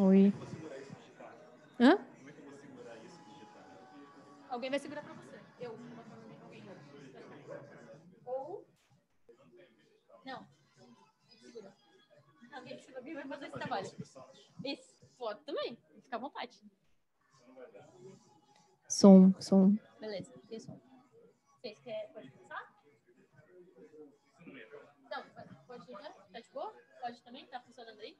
Oi. Hã? Alguém vai segurar para você. Eu. Ou. Não. Segura. Alguém, alguém vai fazer esse trabalho. Esse Foto também. Fica à vontade. Som, som. Beleza, tem som. Vocês querem, pode começar? Não, pode já? Né? Tá de boa? Pode também? Tá funcionando aí?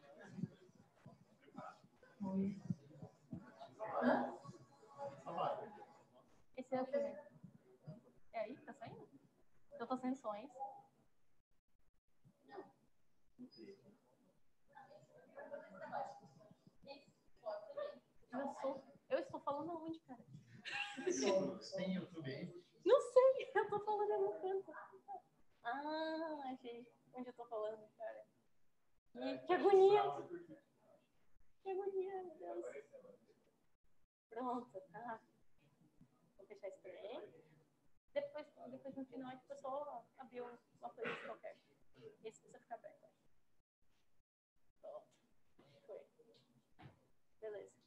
Esse é o primeiro. É aí? Tá saindo? Eu tô sem sonhos. Eu, sou... eu estou falando aonde, cara? Sem YouTube aí? Não sei, eu tô falando em algum canto. Ah, achei onde eu tô falando, cara. E que agonia! Que agonia, meu Deus. Pronto, tá. Vou fechar isso também. Depois, depois no final, a gente só abrir uma playlist qualquer. Esse precisa ficar aberto. Pronto. Foi. Beleza.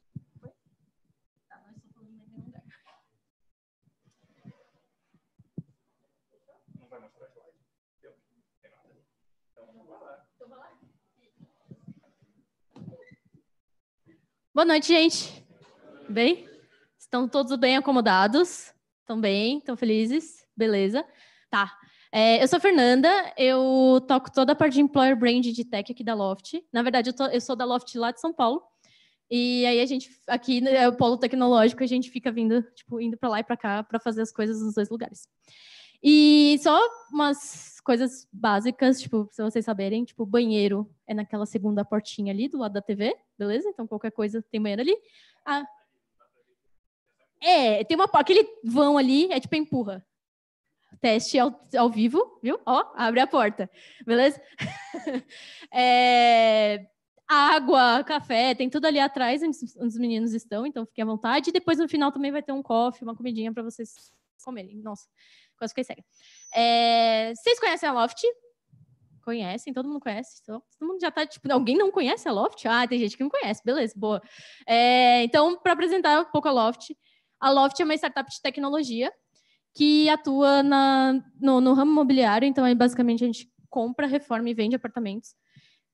Boa noite, gente. Bem? Estão todos bem acomodados? Estão bem? Estão felizes? Beleza? Tá. É, eu sou a Fernanda, eu toco toda a parte de Employer Brand de Tech aqui da Loft. Na verdade, eu, tô, eu sou da Loft lá de São Paulo. E aí a gente, aqui né, é o polo tecnológico, a gente fica vindo, tipo, indo para lá e para cá para fazer as coisas nos dois lugares. E só umas coisas básicas, tipo, se vocês saberem, tipo, banheiro é naquela segunda portinha ali do lado da TV, beleza? Então qualquer coisa tem banheiro ali. Ah, é, tem uma aquele vão ali, é tipo empurra. Teste ao, ao vivo, viu? Ó, abre a porta, beleza? é, água, café, tem tudo ali atrás onde os meninos estão, então fiquem à vontade. E depois no final também vai ter um coffee, uma comidinha para vocês comerem. Nossa, quase fiquei cega. É, vocês conhecem a Loft? conhecem, todo mundo conhece, todo mundo já tá, tipo, alguém não conhece a Loft? Ah, tem gente que não conhece, beleza, boa. É, então, para apresentar um pouco a Loft, a Loft é uma startup de tecnologia que atua na, no, no ramo imobiliário, então aí basicamente a gente compra, reforma e vende apartamentos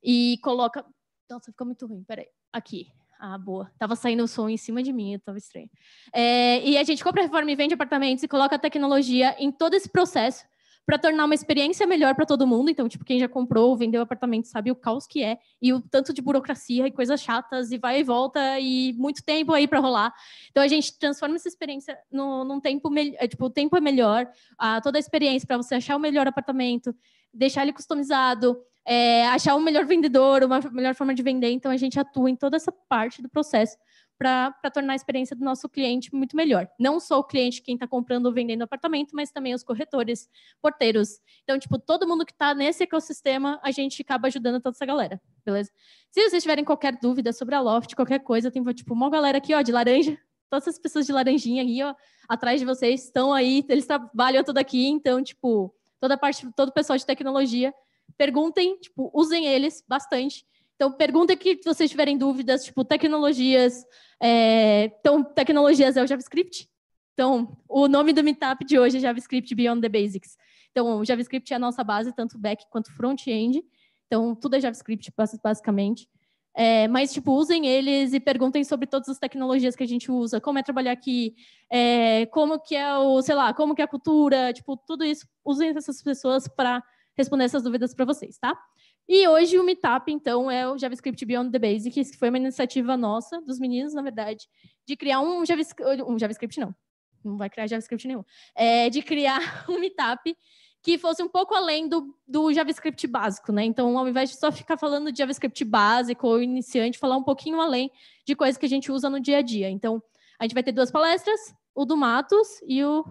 e coloca... Nossa, ficou muito ruim, peraí. Aqui, ah, boa. Tava saindo o som em cima de mim, tava estranho. É, e a gente compra, reforma e vende apartamentos e coloca a tecnologia em todo esse processo para tornar uma experiência melhor para todo mundo. Então, tipo, quem já comprou, vendeu apartamento, sabe o caos que é e o tanto de burocracia e coisas chatas e vai e volta e muito tempo aí para rolar. Então, a gente transforma essa experiência no, num tempo melhor, é, tipo, o tempo é melhor, a, toda a experiência para você achar o melhor apartamento, deixar ele customizado, é, achar o melhor vendedor, uma melhor forma de vender. Então, a gente atua em toda essa parte do processo para tornar a experiência do nosso cliente muito melhor. Não só o cliente quem está comprando ou vendendo apartamento, mas também os corretores, porteiros. Então, tipo, todo mundo que está nesse ecossistema, a gente acaba ajudando toda essa galera, beleza? Se vocês tiverem qualquer dúvida sobre a Loft, qualquer coisa, tem tipo uma galera aqui, ó, de laranja, todas as pessoas de laranjinha aí ó, atrás de vocês, estão aí, eles trabalham tudo aqui, então, tipo, toda parte, todo o pessoal de tecnologia, perguntem, tipo, usem eles bastante então, pergunta que vocês tiverem dúvidas, tipo, tecnologias. É... Então, tecnologias é o JavaScript. Então, o nome do meetup de hoje é JavaScript Beyond the Basics. Então, o JavaScript é a nossa base, tanto back quanto front-end. Então, tudo é JavaScript, basicamente. É, mas, tipo, usem eles e perguntem sobre todas as tecnologias que a gente usa, como é trabalhar aqui, é, como que é o, sei lá, como que é a cultura, tipo, tudo isso. Usem essas pessoas para responder essas dúvidas para vocês, tá? E hoje o Meetup, então, é o JavaScript Beyond the Basic, que foi uma iniciativa nossa, dos meninos, na verdade, de criar um JavaScript, um JavaScript não, não vai criar JavaScript nenhum, é, de criar um Meetup que fosse um pouco além do, do JavaScript básico, né? Então, ao invés de só ficar falando de JavaScript básico ou iniciante, falar um pouquinho além de coisas que a gente usa no dia a dia. Então, a gente vai ter duas palestras, o do Matos e o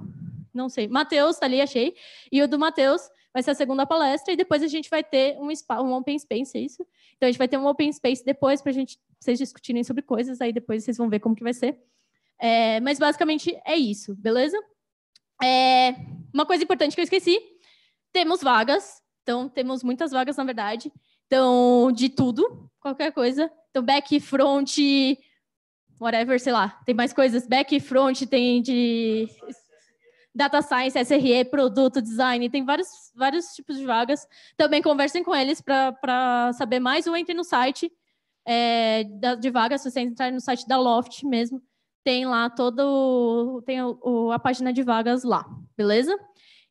não sei, Matheus, tá ali, achei. E o do Matheus, vai ser a segunda palestra, e depois a gente vai ter um, um open space, é isso? Então a gente vai ter um open space depois para a gente vocês discutirem sobre coisas, aí depois vocês vão ver como que vai ser. É, mas basicamente é isso, beleza? É, uma coisa importante que eu esqueci: temos vagas, então temos muitas vagas, na verdade. Então, de tudo, qualquer coisa. Então, back, front, whatever, sei lá. Tem mais coisas. Back, front, tem de data science, SRE, produto, design, tem vários, vários tipos de vagas. Também conversem com eles para saber mais ou entrem no site é, de vagas, se vocês entrarem no site da Loft mesmo, tem lá todo tem o, a página de vagas lá, beleza?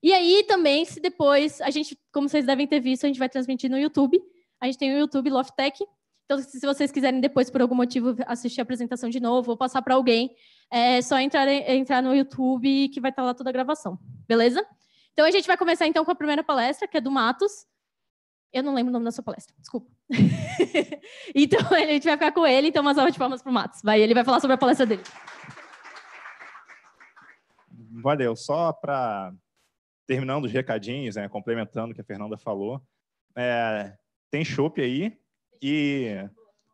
E aí também, se depois, a gente, como vocês devem ter visto, a gente vai transmitir no YouTube. A gente tem o YouTube Loft Tech. Então, se vocês quiserem depois, por algum motivo, assistir a apresentação de novo ou passar para alguém, é só entrar, entrar no YouTube que vai estar lá toda a gravação, beleza? Então a gente vai começar então com a primeira palestra, que é do Matos. Eu não lembro o nome da sua palestra, desculpa. então a gente vai ficar com ele, então umas salva de palmas para o Matos. Vai, ele vai falar sobre a palestra dele. Valeu, só para terminando os recadinhos, né, complementando o que a Fernanda falou, é, tem chope aí e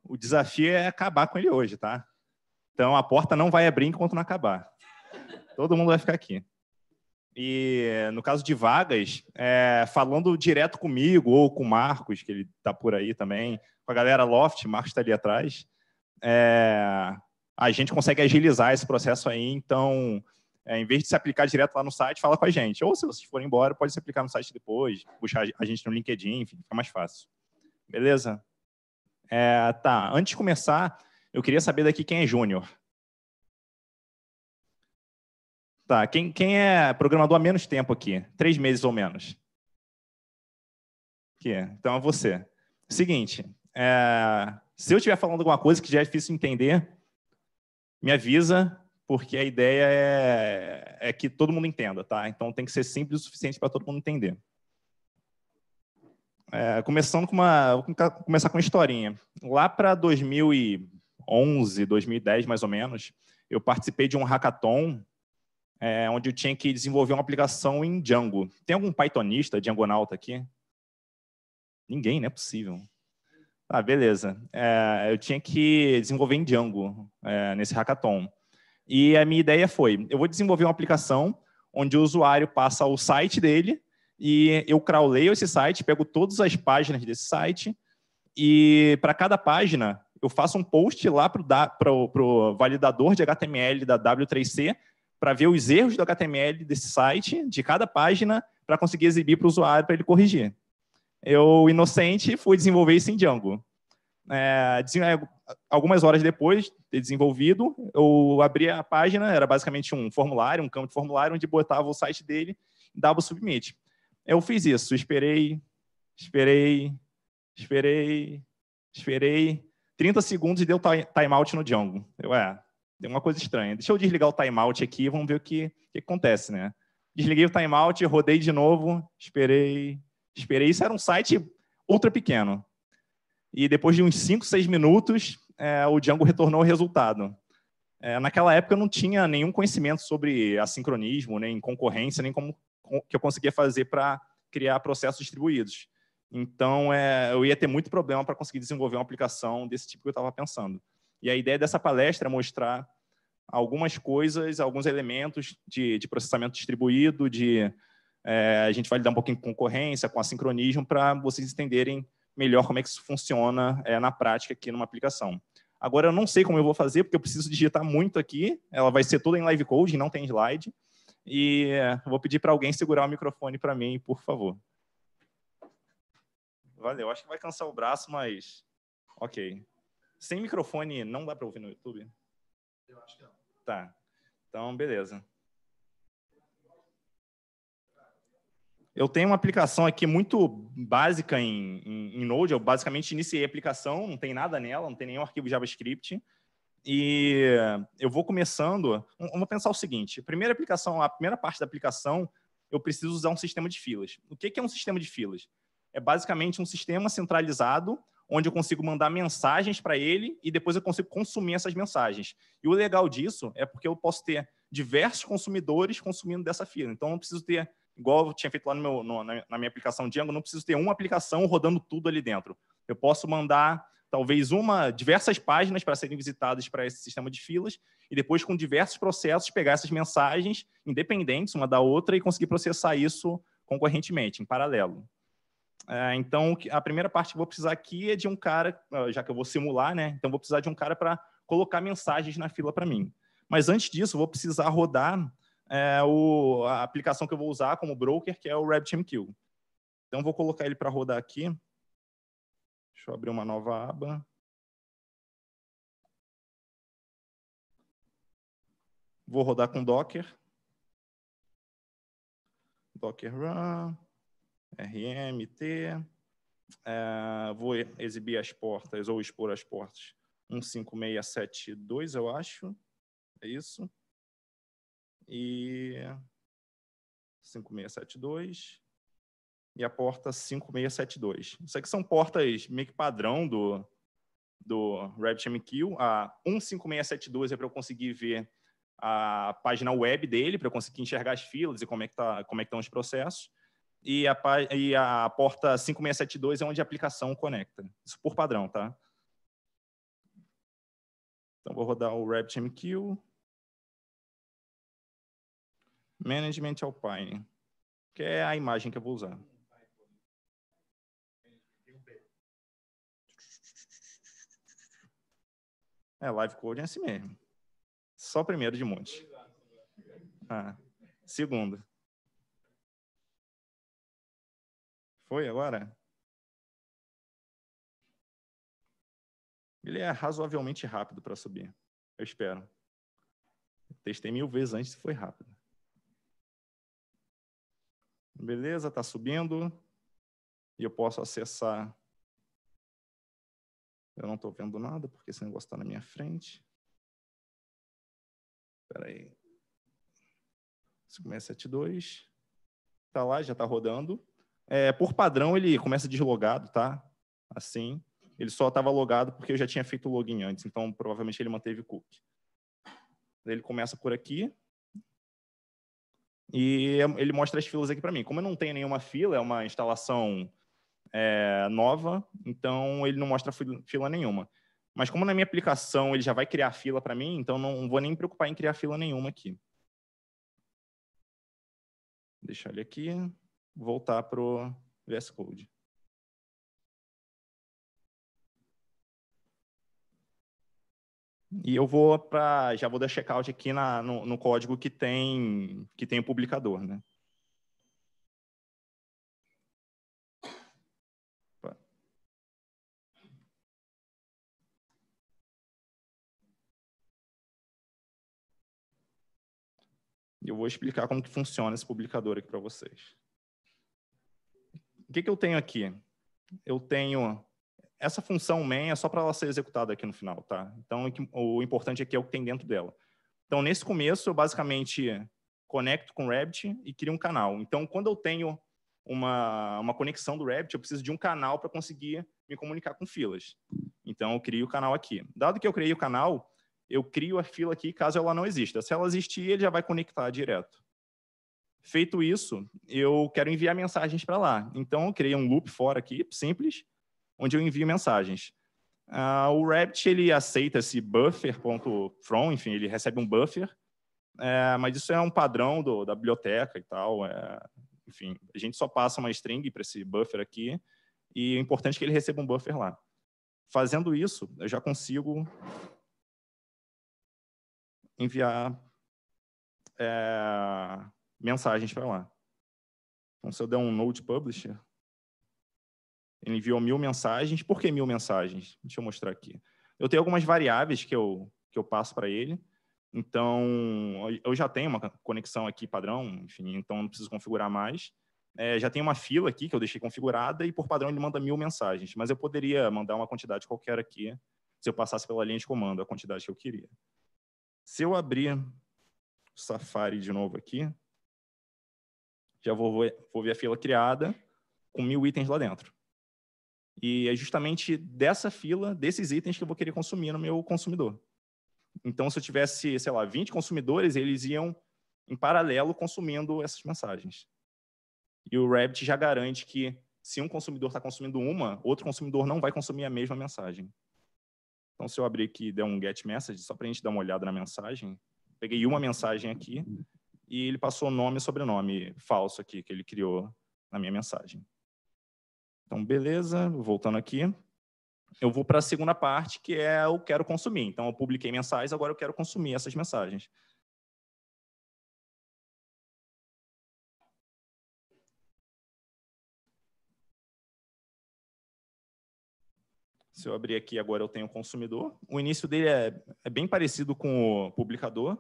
o desafio é acabar com ele hoje, tá? Então a porta não vai abrir enquanto não acabar. Todo mundo vai ficar aqui. E no caso de vagas, é, falando direto comigo ou com o Marcos, que ele está por aí também, com a galera Loft, Marcos está ali atrás, é, a gente consegue agilizar esse processo aí. Então, é, em vez de se aplicar direto lá no site, fala com a gente. Ou se vocês forem embora, pode se aplicar no site depois, puxar a gente no LinkedIn, enfim, fica mais fácil. Beleza? É, tá, antes de começar, eu queria saber daqui quem é júnior. Tá, quem, quem é programador há menos tempo aqui? Três meses ou menos. Aqui, então é você. Seguinte, é, se eu estiver falando alguma coisa que já é difícil entender, me avisa, porque a ideia é, é que todo mundo entenda, tá? Então tem que ser simples o suficiente para todo mundo entender. É, começando com uma. Vou começar com uma historinha. Lá para 2000 e 2011, 2010 mais ou menos, eu participei de um hackathon é, onde eu tinha que desenvolver uma aplicação em Django. Tem algum Pythonista, Djangonauta aqui? Ninguém, não é possível. Ah, beleza. É, eu tinha que desenvolver em Django é, nesse hackathon. E a minha ideia foi, eu vou desenvolver uma aplicação onde o usuário passa o site dele e eu crawleio esse site, pego todas as páginas desse site e para cada página eu faço um post lá para o validador de HTML da W3C para ver os erros do HTML desse site, de cada página, para conseguir exibir para o usuário para ele corrigir. Eu, inocente, fui desenvolver isso em Django. É, é algumas horas depois de ter desenvolvido, eu abri a página, era basicamente um formulário, um campo de formulário, onde botava o site dele e dava o submit. Eu fiz isso, esperei, esperei, esperei, esperei. 30 segundos e deu timeout no Django. Eu, é, deu uma coisa estranha. Deixa eu desligar o timeout aqui, vamos ver o que, que acontece, né? Desliguei o timeout, rodei de novo, esperei, esperei. Isso era um site ultra pequeno. E depois de uns 5, 6 minutos, é, o Django retornou o resultado. É, naquela época eu não tinha nenhum conhecimento sobre assincronismo, nem concorrência, nem como que eu conseguia fazer para criar processos distribuídos. Então, é, eu ia ter muito problema para conseguir desenvolver uma aplicação desse tipo que eu estava pensando. E a ideia dessa palestra é mostrar algumas coisas, alguns elementos de, de processamento distribuído, de é, a gente vai lidar um pouquinho com concorrência, com assincronismo, para vocês entenderem melhor como é que isso funciona é, na prática aqui numa aplicação. Agora, eu não sei como eu vou fazer, porque eu preciso digitar muito aqui. Ela vai ser toda em live code, não tem slide. E é, vou pedir para alguém segurar o microfone para mim, por favor. Valeu. Acho que vai cansar o braço, mas. Ok. Sem microfone, não dá para ouvir no YouTube? Eu acho que não. Tá. Então, beleza. Eu tenho uma aplicação aqui muito básica em, em, em, Node. Eu basicamente iniciei a aplicação, não tem nada nela, não tem nenhum arquivo JavaScript. E eu vou começando. Vamos pensar o seguinte: a primeira aplicação, a primeira parte da aplicação, eu preciso usar um sistema de filas. O que é um sistema de filas? é basicamente um sistema centralizado onde eu consigo mandar mensagens para ele e depois eu consigo consumir essas mensagens. E o legal disso é porque eu posso ter diversos consumidores consumindo dessa fila. Então, eu não preciso ter, igual eu tinha feito lá no meu, no, na minha aplicação Django, não preciso ter uma aplicação rodando tudo ali dentro. Eu posso mandar talvez uma, diversas páginas para serem visitadas para esse sistema de filas e depois com diversos processos pegar essas mensagens independentes uma da outra e conseguir processar isso concorrentemente, em paralelo. É, então, a primeira parte que eu vou precisar aqui é de um cara, já que eu vou simular, né? Então, vou precisar de um cara para colocar mensagens na fila para mim. Mas antes disso, vou precisar rodar é, o, a aplicação que eu vou usar como broker, que é o RabbitMQ. Então, vou colocar ele para rodar aqui. Deixa eu abrir uma nova aba. Vou rodar com Docker. Docker run. RMT. É, vou exibir as portas ou expor as portas 15672, eu acho. É isso. E 5672 e a porta 5672. Isso aqui são portas meio que padrão do, do RabbitMQ. A 15672 é para eu conseguir ver a página web dele, para eu conseguir enxergar as filas e como é que, tá, como é que estão os processos e a, e a porta 5672 é onde a aplicação conecta. Isso por padrão, tá? Então, vou rodar o RabbitMQ. Management Alpine, que é a imagem que eu vou usar. É, live code é assim mesmo. Só primeiro de monte. Ah, segundo. Foi agora? Ele é razoavelmente rápido para subir. Eu espero. Testei mil vezes antes e foi rápido. Beleza, está subindo. E eu posso acessar. Eu não estou vendo nada porque esse negócio está na minha frente. Espera aí. 572. Está lá, já está rodando. É, por padrão, ele começa deslogado, tá? Assim. Ele só estava logado porque eu já tinha feito o login antes, então provavelmente ele manteve o cookie. Ele começa por aqui. E ele mostra as filas aqui para mim. Como eu não tenho nenhuma fila, é uma instalação é, nova, então ele não mostra fila nenhuma. Mas como na minha aplicação ele já vai criar fila para mim, então não vou nem me preocupar em criar fila nenhuma aqui. Deixar ele aqui voltar para o VS Code. E eu vou para, já vou dar checkout aqui na, no, no, código que tem que tem o publicador, né? Eu vou explicar como que funciona esse publicador aqui para vocês. O que, que eu tenho aqui? Eu tenho essa função main é só para ela ser executada aqui no final, tá? Então, o importante aqui é o que tem dentro dela. Então, nesse começo, eu basicamente conecto com o Rabbit e crio um canal. Então, quando eu tenho uma, uma conexão do Rabbit, eu preciso de um canal para conseguir me comunicar com filas. Então, eu crio o canal aqui. Dado que eu criei o canal, eu crio a fila aqui caso ela não exista. Se ela existir, ele já vai conectar direto. Feito isso, eu quero enviar mensagens para lá. Então, eu criei um loop fora aqui, simples, onde eu envio mensagens. Uh, o Rabbit ele aceita esse buffer.from, enfim, ele recebe um buffer, é, mas isso é um padrão do, da biblioteca e tal. É, enfim, a gente só passa uma string para esse buffer aqui e é importante é que ele receba um buffer lá. Fazendo isso, eu já consigo enviar é, mensagens para lá. Então, se eu der um Node Publisher, ele enviou mil mensagens. Por que mil mensagens? Deixa eu mostrar aqui. Eu tenho algumas variáveis que eu, que eu passo para ele. Então, eu já tenho uma conexão aqui padrão, enfim, então não preciso configurar mais. É, já tem uma fila aqui que eu deixei configurada e por padrão ele manda mil mensagens, mas eu poderia mandar uma quantidade qualquer aqui se eu passasse pela linha de comando, a quantidade que eu queria. Se eu abrir o Safari de novo aqui, já vou, vou ver a fila criada com mil itens lá dentro. E é justamente dessa fila, desses itens que eu vou querer consumir no meu consumidor. Então, se eu tivesse, sei lá, 20 consumidores, eles iam em paralelo consumindo essas mensagens. E o Rabbit já garante que se um consumidor está consumindo uma, outro consumidor não vai consumir a mesma mensagem. Então, se eu abrir aqui e der um get message, só para a gente dar uma olhada na mensagem, peguei uma mensagem aqui e ele passou nome e sobrenome falso aqui que ele criou na minha mensagem. Então, beleza, voltando aqui. Eu vou para a segunda parte, que é eu quero consumir. Então, eu publiquei mensagens, agora eu quero consumir essas mensagens. Se eu abrir aqui agora, eu tenho o consumidor. O início dele é, é bem parecido com o publicador.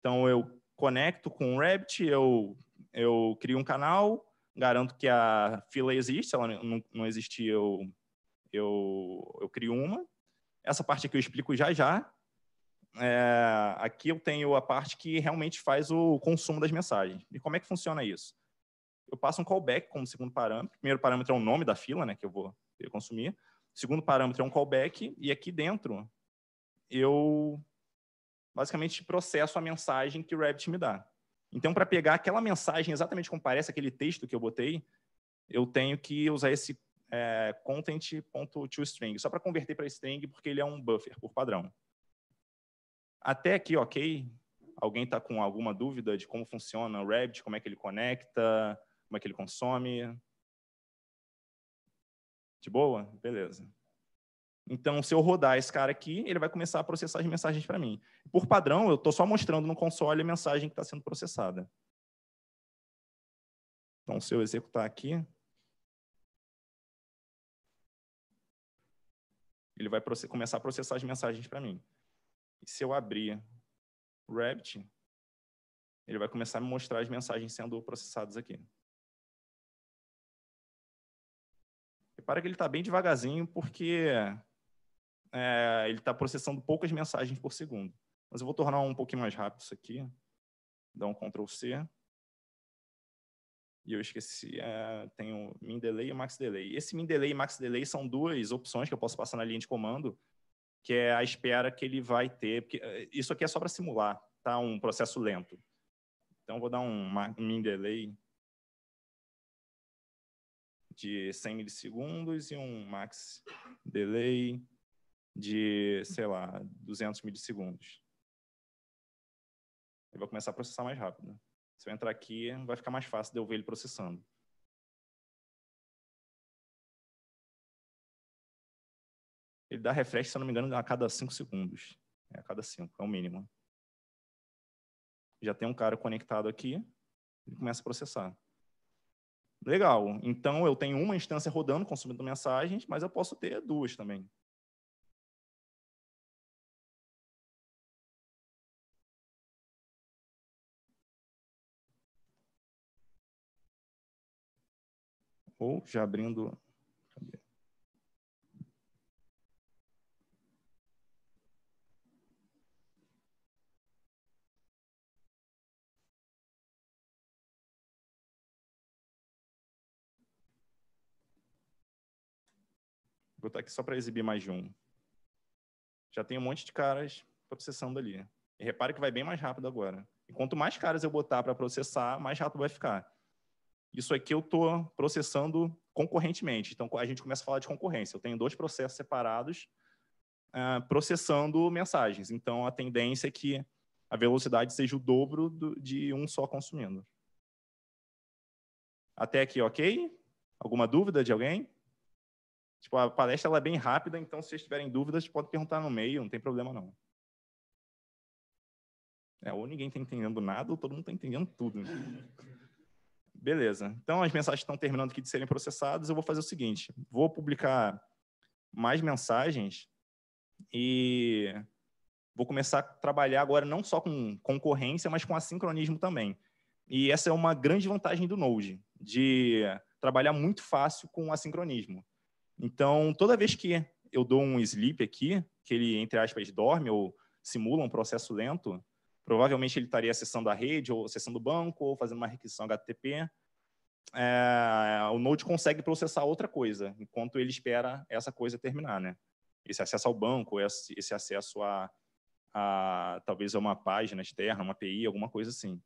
Então, eu conecto com o Rabbit, eu, eu crio um canal, garanto que a fila existe, se ela não, não existir, eu, eu, eu crio uma. Essa parte aqui eu explico já já. É, aqui eu tenho a parte que realmente faz o consumo das mensagens. E como é que funciona isso? Eu passo um callback como segundo parâmetro. O primeiro parâmetro é o nome da fila, né, que eu vou consumir. O segundo parâmetro é um callback. E aqui dentro eu basicamente processo a mensagem que o Rabbit me dá. Então, para pegar aquela mensagem exatamente como parece aquele texto que eu botei, eu tenho que usar esse é, content.toString, só para converter para string, porque ele é um buffer por padrão. Até aqui, ok? Alguém está com alguma dúvida de como funciona o Rabbit, como é que ele conecta, como é que ele consome? De boa? Beleza. Então, se eu rodar esse cara aqui, ele vai começar a processar as mensagens para mim. Por padrão, eu estou só mostrando no console a mensagem que está sendo processada. Então, se eu executar aqui, ele vai começar a processar as mensagens para mim. E se eu abrir o Rabbit, ele vai começar a me mostrar as mensagens sendo processadas aqui. Repara que ele está bem devagarzinho, porque é, ele está processando poucas mensagens por segundo. Mas eu vou tornar um pouquinho mais rápido isso aqui. Dá um Ctrl C. E eu esqueci, é, tem o min delay e o max delay. Esse min delay e max delay são duas opções que eu posso passar na linha de comando, que é a espera que ele vai ter. Porque é, isso aqui é só para simular, tá? Um processo lento. Então, vou dar um min delay de 100 milissegundos e um max delay de, sei lá, 200 milissegundos. Ele vai começar a processar mais rápido. Né? Se eu entrar aqui, vai ficar mais fácil de eu ver ele processando. Ele dá refresh, se eu não me engano, a cada 5 segundos. É a cada 5, é o mínimo. Já tem um cara conectado aqui, ele começa a processar. Legal, então eu tenho uma instância rodando, consumindo mensagens, mas eu posso ter duas também. ou já abrindo. Cadê? Vou botar aqui só para exibir mais de um. Já tem um monte de caras processando ali. E repare que vai bem mais rápido agora. E quanto mais caras eu botar para processar, mais rápido vai ficar isso aqui eu estou processando concorrentemente. Então, a gente começa a falar de concorrência. Eu tenho dois processos separados uh, processando mensagens. Então, a tendência é que a velocidade seja o dobro do, de um só consumindo. Até aqui, ok? Alguma dúvida de alguém? Tipo, a palestra é bem rápida, então se vocês tiverem dúvidas, pode perguntar no meio, não tem problema não. É, ou ninguém está entendendo nada, ou todo mundo está entendendo tudo. Né? Beleza. Então, as mensagens estão terminando aqui de serem processadas. Eu vou fazer o seguinte: vou publicar mais mensagens e vou começar a trabalhar agora não só com concorrência, mas com assincronismo também. E essa é uma grande vantagem do Node, de trabalhar muito fácil com assincronismo. Então, toda vez que eu dou um sleep aqui, que ele, entre aspas, dorme ou simula um processo lento, Provavelmente ele estaria acessando a rede, ou acessando o banco, ou fazendo uma requisição HTTP. É, o Node consegue processar outra coisa, enquanto ele espera essa coisa terminar, né? Esse acesso ao banco, esse, esse acesso a, a, talvez a uma página externa, uma API, alguma coisa assim.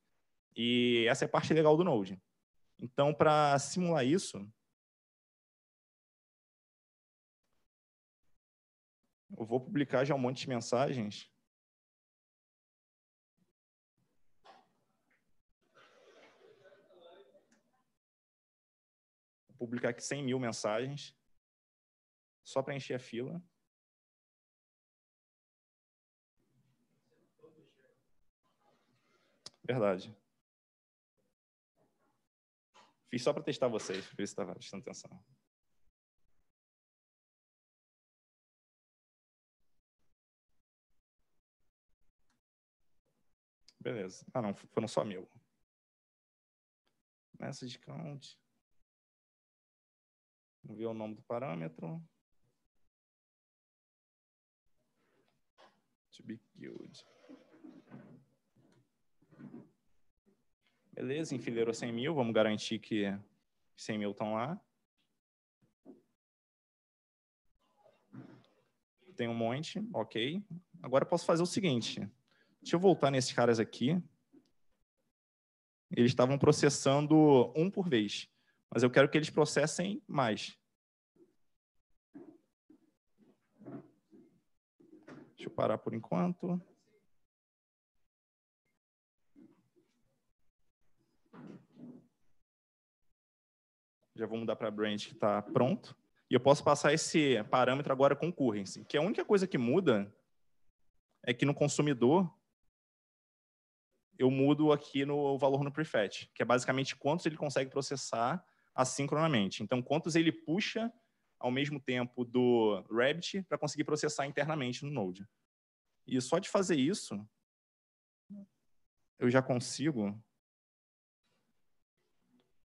E essa é a parte legal do Node. Então, para simular isso, eu vou publicar já um monte de mensagens. publicar aqui 100 mil mensagens, só para encher a fila. Verdade. Fiz só para testar vocês, por isso estava prestando atenção. Beleza. Ah, não, foram só mil. Message count. Vamos ver o nome do parâmetro. To be killed. Beleza, enfileirou 100 mil. Vamos garantir que 100 mil estão lá. Tem um monte, ok. Agora posso fazer o seguinte. Deixa eu voltar nesses caras aqui. Eles estavam processando um por vez, mas eu quero que eles processem mais. Deixa eu parar por enquanto. Já vou mudar para branch que está pronto. E eu posso passar esse parâmetro agora com currency, que a única coisa que muda é que no consumidor eu mudo aqui no valor no prefetch, que é basicamente quantos ele consegue processar assincronamente. Então, quantos ele puxa ao mesmo tempo do Rabbit para conseguir processar internamente no Node. E só de fazer isso, eu já consigo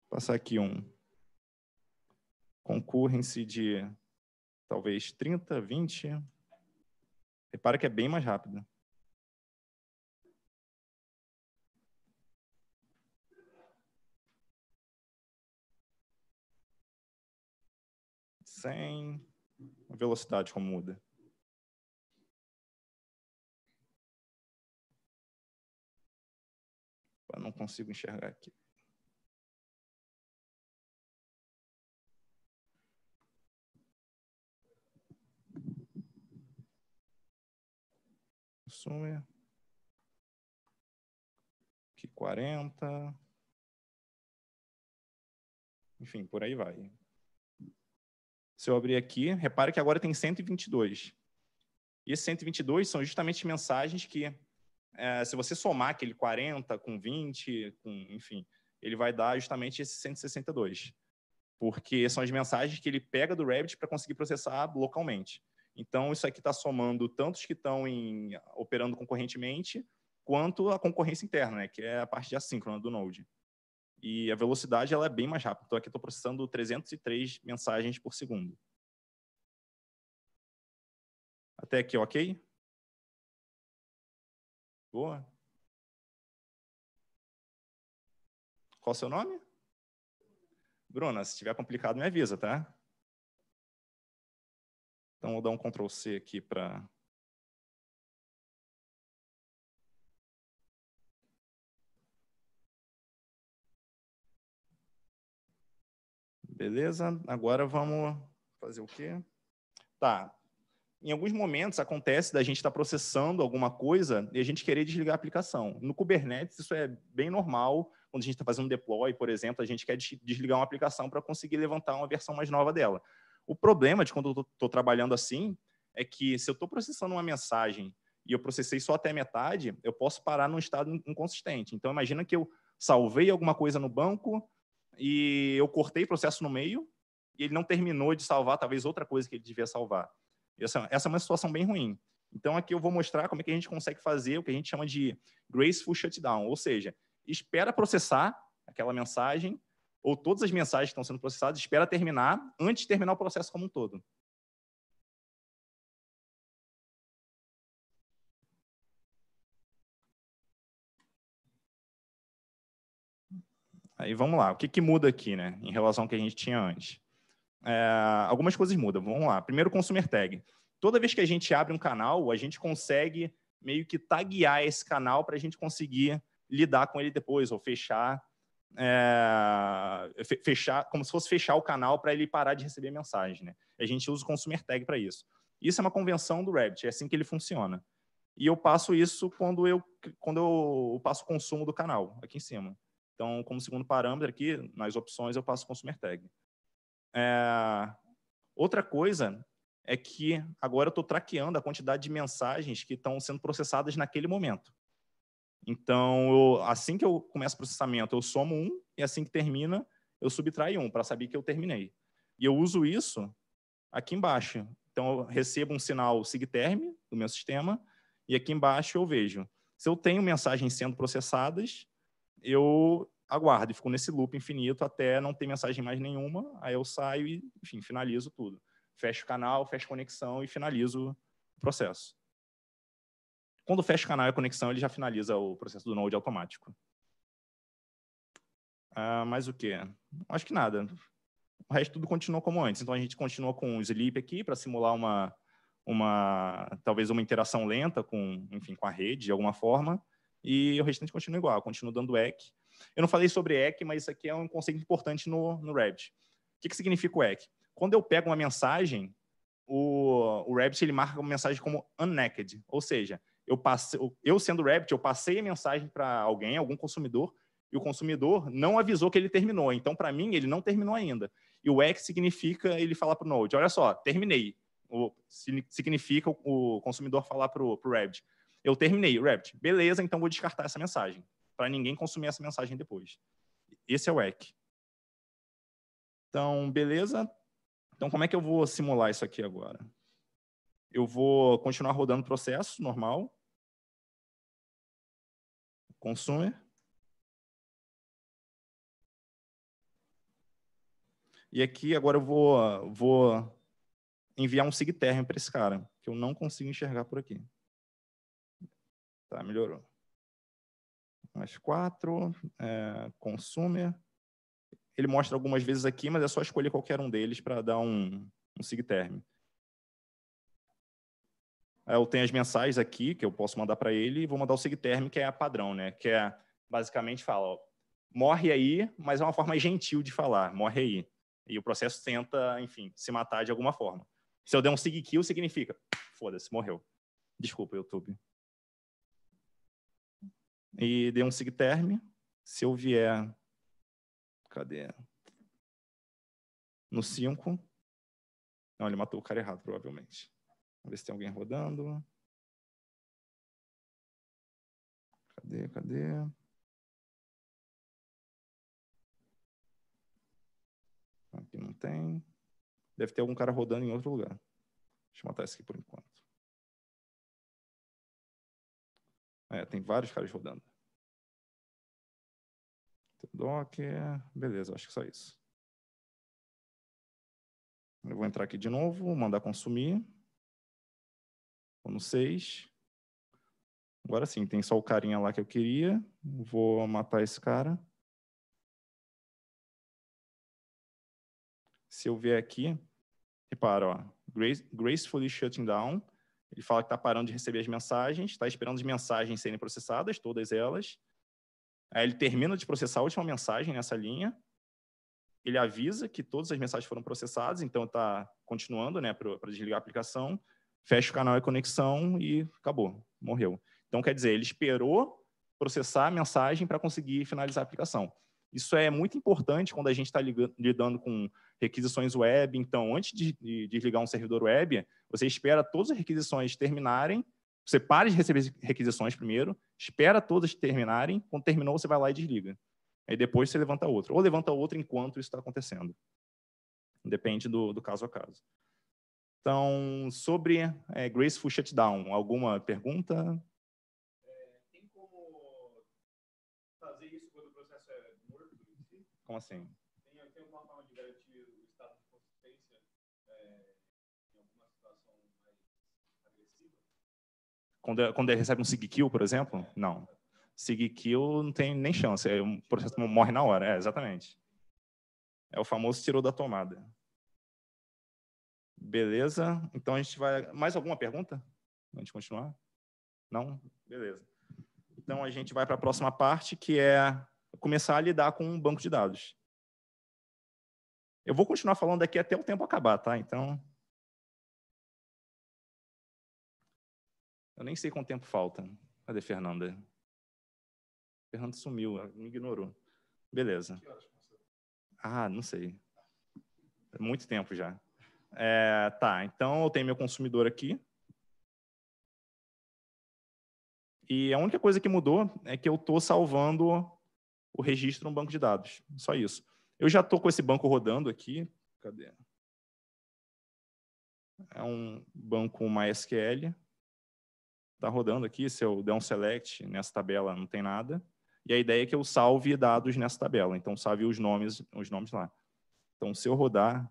passar aqui um concurrence de talvez 30, 20. Repara que é bem mais rápido. 100. A velocidade como muda. Eu não consigo enxergar aqui. Sumer. Aqui 40. Enfim, por aí vai. Se eu abrir aqui, repare que agora tem 122. E esses 122 são justamente mensagens que, é, se você somar aquele 40 com 20, com, enfim, ele vai dar justamente esses 162. Porque são as mensagens que ele pega do Rabbit para conseguir processar localmente. Então, isso aqui está somando tantos que estão operando concorrentemente, quanto a concorrência interna, né, que é a parte de assíncrona né, do Node e a velocidade ela é bem mais rápida. Então aqui estou processando 303 mensagens por segundo. Até aqui, ok? Boa. Qual é o seu nome? Bruna, se estiver complicado, me avisa, tá? Então, vou dar um Ctrl C aqui para Beleza? Agora vamos fazer o quê? Tá. Em alguns momentos acontece da gente estar tá processando alguma coisa e a gente querer desligar a aplicação. No Kubernetes isso é bem normal. Quando a gente está fazendo um deploy, por exemplo, a gente quer desligar uma aplicação para conseguir levantar uma versão mais nova dela. O problema de quando eu estou trabalhando assim é que se eu estou processando uma mensagem e eu processei só até metade, eu posso parar num estado inconsistente. Então imagina que eu salvei alguma coisa no banco, e eu cortei o processo no meio e ele não terminou de salvar talvez outra coisa que ele devia salvar. Essa, assim, essa é uma situação bem ruim. Então aqui eu vou mostrar como é que a gente consegue fazer o que a gente chama de graceful shutdown, ou seja, espera processar aquela mensagem ou todas as mensagens que estão sendo processadas, espera terminar antes de terminar o processo como um todo. Aí vamos lá, o que, que muda aqui, né, em relação ao que a gente tinha antes? É, algumas coisas mudam, vamos lá. Primeiro, consumer tag. Toda vez que a gente abre um canal, a gente consegue meio que taguear esse canal para a gente conseguir lidar com ele depois, ou fechar, é, fechar como se fosse fechar o canal para ele parar de receber mensagem. Né? A gente usa o consumer tag para isso. Isso é uma convenção do Rabbit, é assim que ele funciona. E eu passo isso quando eu, quando eu passo o consumo do canal, aqui em cima. Então, como segundo parâmetro aqui, nas opções eu passo consumer tag. É... Outra coisa é que agora eu estou traqueando a quantidade de mensagens que estão sendo processadas naquele momento. Então, eu, assim que eu começo o processamento, eu somo um, e assim que termina, eu subtraio um, para saber que eu terminei. E eu uso isso aqui embaixo. Então, eu recebo um sinal SIGTERM do meu sistema, e aqui embaixo eu vejo. Se eu tenho mensagens sendo processadas, eu aguardo e fico nesse loop infinito até não ter mensagem mais nenhuma, aí eu saio e, enfim, finalizo tudo. Fecho o canal, fecho conexão e finalizo o processo. Quando fecha o canal e a conexão, ele já finaliza o processo do Node automático. Ah, mais o quê? Acho que nada. O resto tudo continua como antes. Então, a gente continua com o sleep aqui para simular uma, uma, talvez uma interação lenta com, enfim, com a rede, de alguma forma. E o restante continua igual. continua dando EC eu não falei sobre EC, mas isso aqui é um conceito importante no, no Rabbit. O que, que significa o EC? Quando eu pego uma mensagem, o, o Rabbit ele marca uma mensagem como unnecked, ou seja, eu, passe, eu sendo Rabbit, eu passei a mensagem para alguém, algum consumidor, e o consumidor não avisou que ele terminou. Então, para mim, ele não terminou ainda. E o EC significa ele falar para o Node, olha só, terminei. O, significa o, o consumidor falar para o Rabbit, eu terminei, Rabbit, beleza, então vou descartar essa mensagem para ninguém consumir essa mensagem depois. Esse é o EC. Então, beleza? Então, como é que eu vou simular isso aqui agora? Eu vou continuar rodando o processo normal. Consumer. E aqui agora eu vou, vou enviar um SIGTERM para esse cara, que eu não consigo enxergar por aqui. Tá, melhorou mais quatro, é, Consumer. Ele mostra algumas vezes aqui, mas é só escolher qualquer um deles para dar um, um term Eu tenho as mensagens aqui que eu posso mandar para ele e vou mandar o term que é a padrão, né? que é basicamente fala, ó, morre aí, mas é uma forma gentil de falar, morre aí. E o processo tenta, enfim, se matar de alguma forma. Se eu der um sig kill, significa, foda-se, morreu. Desculpa, YouTube e dei um SIGTERM. Se eu vier. Cadê? No 5. Não, ele matou o cara errado, provavelmente. Vamos ver se tem alguém rodando. Cadê, cadê? Aqui não tem. Deve ter algum cara rodando em outro lugar. Deixa eu matar esse aqui por enquanto. É, tem vários caras rodando. Docker, é, beleza, acho que só isso. Eu vou entrar aqui de novo, mandar consumir. Vou no 6. Agora sim, tem só o carinha lá que eu queria. Vou matar esse cara. Se eu vier aqui, repara, ó, gracefully shutting down. Ele fala que está parando de receber as mensagens, está esperando as mensagens serem processadas, todas elas. Aí ele termina de processar a última mensagem nessa linha. Ele avisa que todas as mensagens foram processadas, então está continuando né, para desligar a aplicação. Fecha o canal e é conexão e acabou, morreu. Então, quer dizer, ele esperou processar a mensagem para conseguir finalizar a aplicação. Isso é muito importante quando a gente está lidando com requisições web. Então, antes de desligar um servidor web, você espera todas as requisições terminarem, você para de receber requisições primeiro, espera todas terminarem, quando terminou, você vai lá e desliga. Aí depois você levanta outra, ou levanta outra enquanto isso está acontecendo. Depende do, do, caso a caso. Então, sobre é, Graceful Shutdown, alguma pergunta? Como assim? Tem, tem alguma forma de garantir o estado de consistência é, em alguma situação mais agressiva? Quando, é, quando ele é, recebe um sig kill, por exemplo? É. Não. Sig kill não tem nem chance. É um processo morre na hora. É, exatamente. É o famoso tirou da tomada. Beleza. Então a gente vai. Mais alguma pergunta? Antes de continuar? Não? Beleza. Então a gente vai para a próxima parte, que é começar a lidar com um banco de dados. Eu vou continuar falando aqui até o tempo acabar, tá? Então. Eu nem sei quanto tempo falta. Cadê Fernanda? Fernanda sumiu, me ignorou. Beleza. Ah, não sei. É muito tempo já. É, tá, então eu tenho meu consumidor aqui. E a única coisa que mudou é que eu estou salvando o registro no banco de dados. Só isso. Eu já estou com esse banco rodando aqui. Cadê? É um banco MySQL. Está rodando aqui. Se eu der um select nessa tabela, não tem nada. E a ideia é que eu salve dados nessa tabela. Então, salve os nomes, os nomes lá. Então, se eu rodar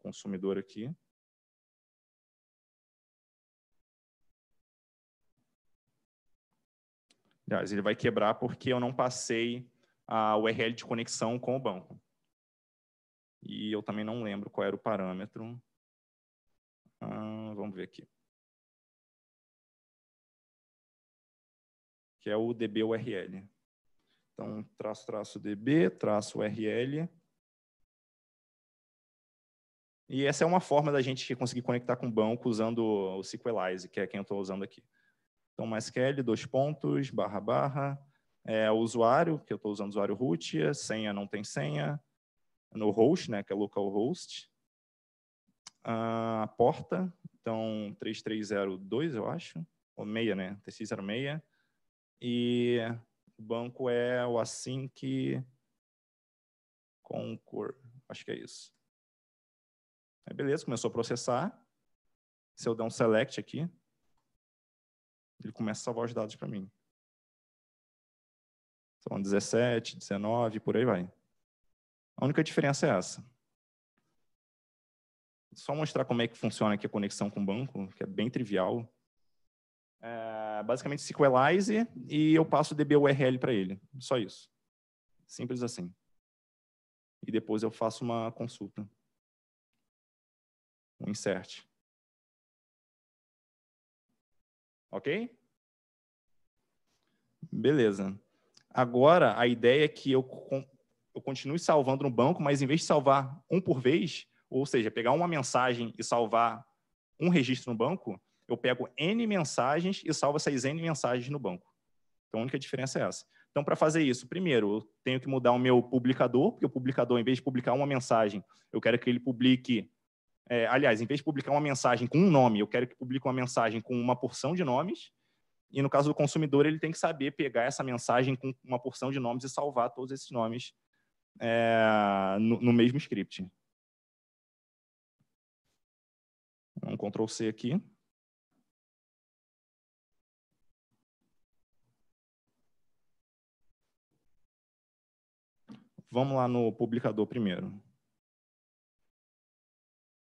consumidor aqui, Aliás, ele vai quebrar porque eu não passei a URL de conexão com o banco. E eu também não lembro qual era o parâmetro. Ah, vamos ver aqui. Que é o DB URL. Então, traço, traço DB, traço URL. E essa é uma forma da gente conseguir conectar com o banco usando o SQLize, que é quem eu estou usando aqui. Então, MySQL, dois pontos, barra, barra, é, o usuário, que eu estou usando o usuário root, senha não tem senha, no host, né, que é localhost, a porta, então 3302, eu acho, ou meia, né, 3606, e o banco é o async concur, acho que é isso. Aí beleza, começou a processar, se eu der um select aqui, ele começa a salvar os dados para mim. São 17, 19, por aí vai. A única diferença é essa. Só mostrar como é que funciona aqui a conexão com o banco, que é bem trivial. É, basicamente, SQLize e eu passo o DB URL para ele. Só isso. Simples assim. E depois eu faço uma consulta. Um insert. Ok? Beleza. Agora, a ideia é que eu, eu continue salvando no banco, mas em vez de salvar um por vez, ou seja, pegar uma mensagem e salvar um registro no banco, eu pego N mensagens e salvo essas N mensagens no banco. Então, a única diferença é essa. Então, para fazer isso, primeiro, eu tenho que mudar o meu publicador, porque o publicador, em vez de publicar uma mensagem, eu quero que ele publique é, aliás, em vez de publicar uma mensagem com um nome, eu quero que publique uma mensagem com uma porção de nomes, e no caso do consumidor, ele tem que saber pegar essa mensagem com uma porção de nomes e salvar todos esses nomes é, no, no, mesmo script. Um então, Ctrl C aqui. Vamos lá no publicador primeiro.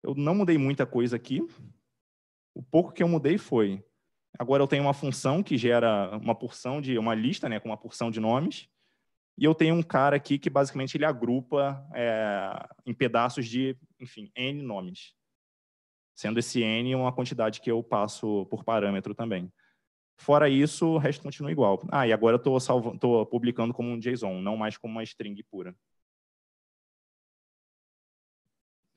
Eu não mudei muita coisa aqui. O pouco que eu mudei foi, agora eu tenho uma função que gera uma porção de uma lista, né, com uma porção de nomes. E eu tenho um cara aqui que basicamente ele agrupa é, em pedaços de, enfim, n nomes, sendo esse n uma quantidade que eu passo por parâmetro também. Fora isso, o resto continua igual. Ah, e agora eu estou publicando como um JSON, não mais como uma string pura.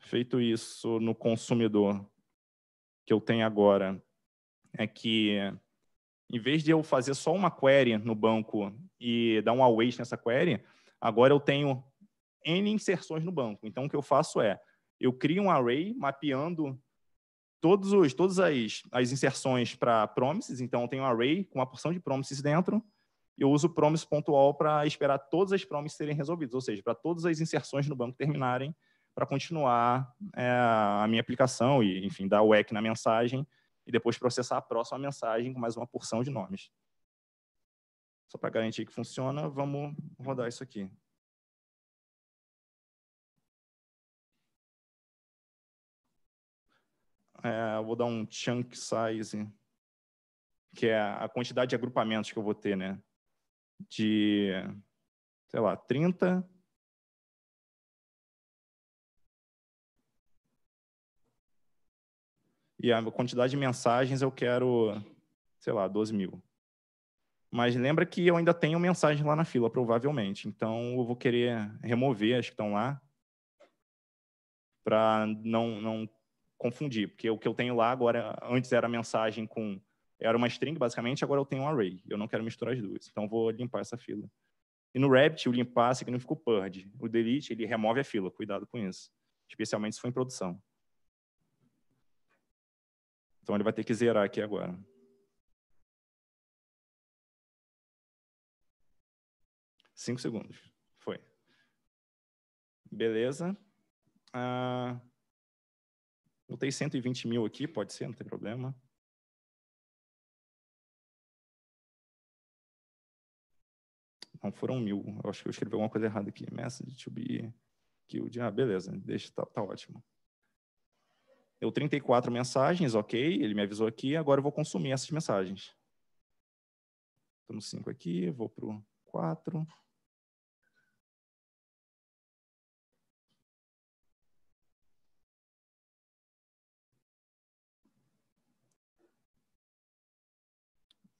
feito isso no consumidor que eu tenho agora é que, em vez de eu fazer só uma query no banco e dar um await nessa query, agora eu tenho N inserções no banco. Então, o que eu faço é, eu crio um array mapeando todos os, todas as, as inserções para promises. Então, eu tenho um array com uma porção de promises dentro. Eu uso promise.all para esperar todas as promises serem resolvidas, ou seja, para todas as inserções no banco terminarem para continuar é, a minha aplicação e, enfim, dar o EC na mensagem e depois processar a próxima mensagem com mais uma porção de nomes. Só para garantir que funciona, vamos rodar isso aqui. É, vou dar um chunk size, que é a quantidade de agrupamentos que eu vou ter, né? De, sei lá, 30 e a quantidade de mensagens eu quero, sei lá, 12 mil. Mas lembra que eu ainda tenho mensagem lá na fila, provavelmente. Então eu vou querer remover as que estão lá para não, não confundir, porque o que eu tenho lá agora, antes era mensagem com era uma string basicamente, agora eu tenho um array. Eu não quero misturar as duas. Então vou limpar essa fila. E no Rabbit, o limpar significa o purge. O delete, ele remove a fila. Cuidado com isso, especialmente se for em produção. Então ele vai ter que zerar aqui agora. Cinco segundos. Foi. Beleza. Ah, botei 120 mil aqui, pode ser, não tem problema. Não, foram mil. Eu acho que eu escrevi alguma coisa errada aqui. Message to be killed. Ah, beleza. Deixa, tá, tá ótimo. Deu 34 mensagens, ok, ele me avisou aqui, agora eu vou consumir essas mensagens. Estou no 5 aqui, vou para o 4.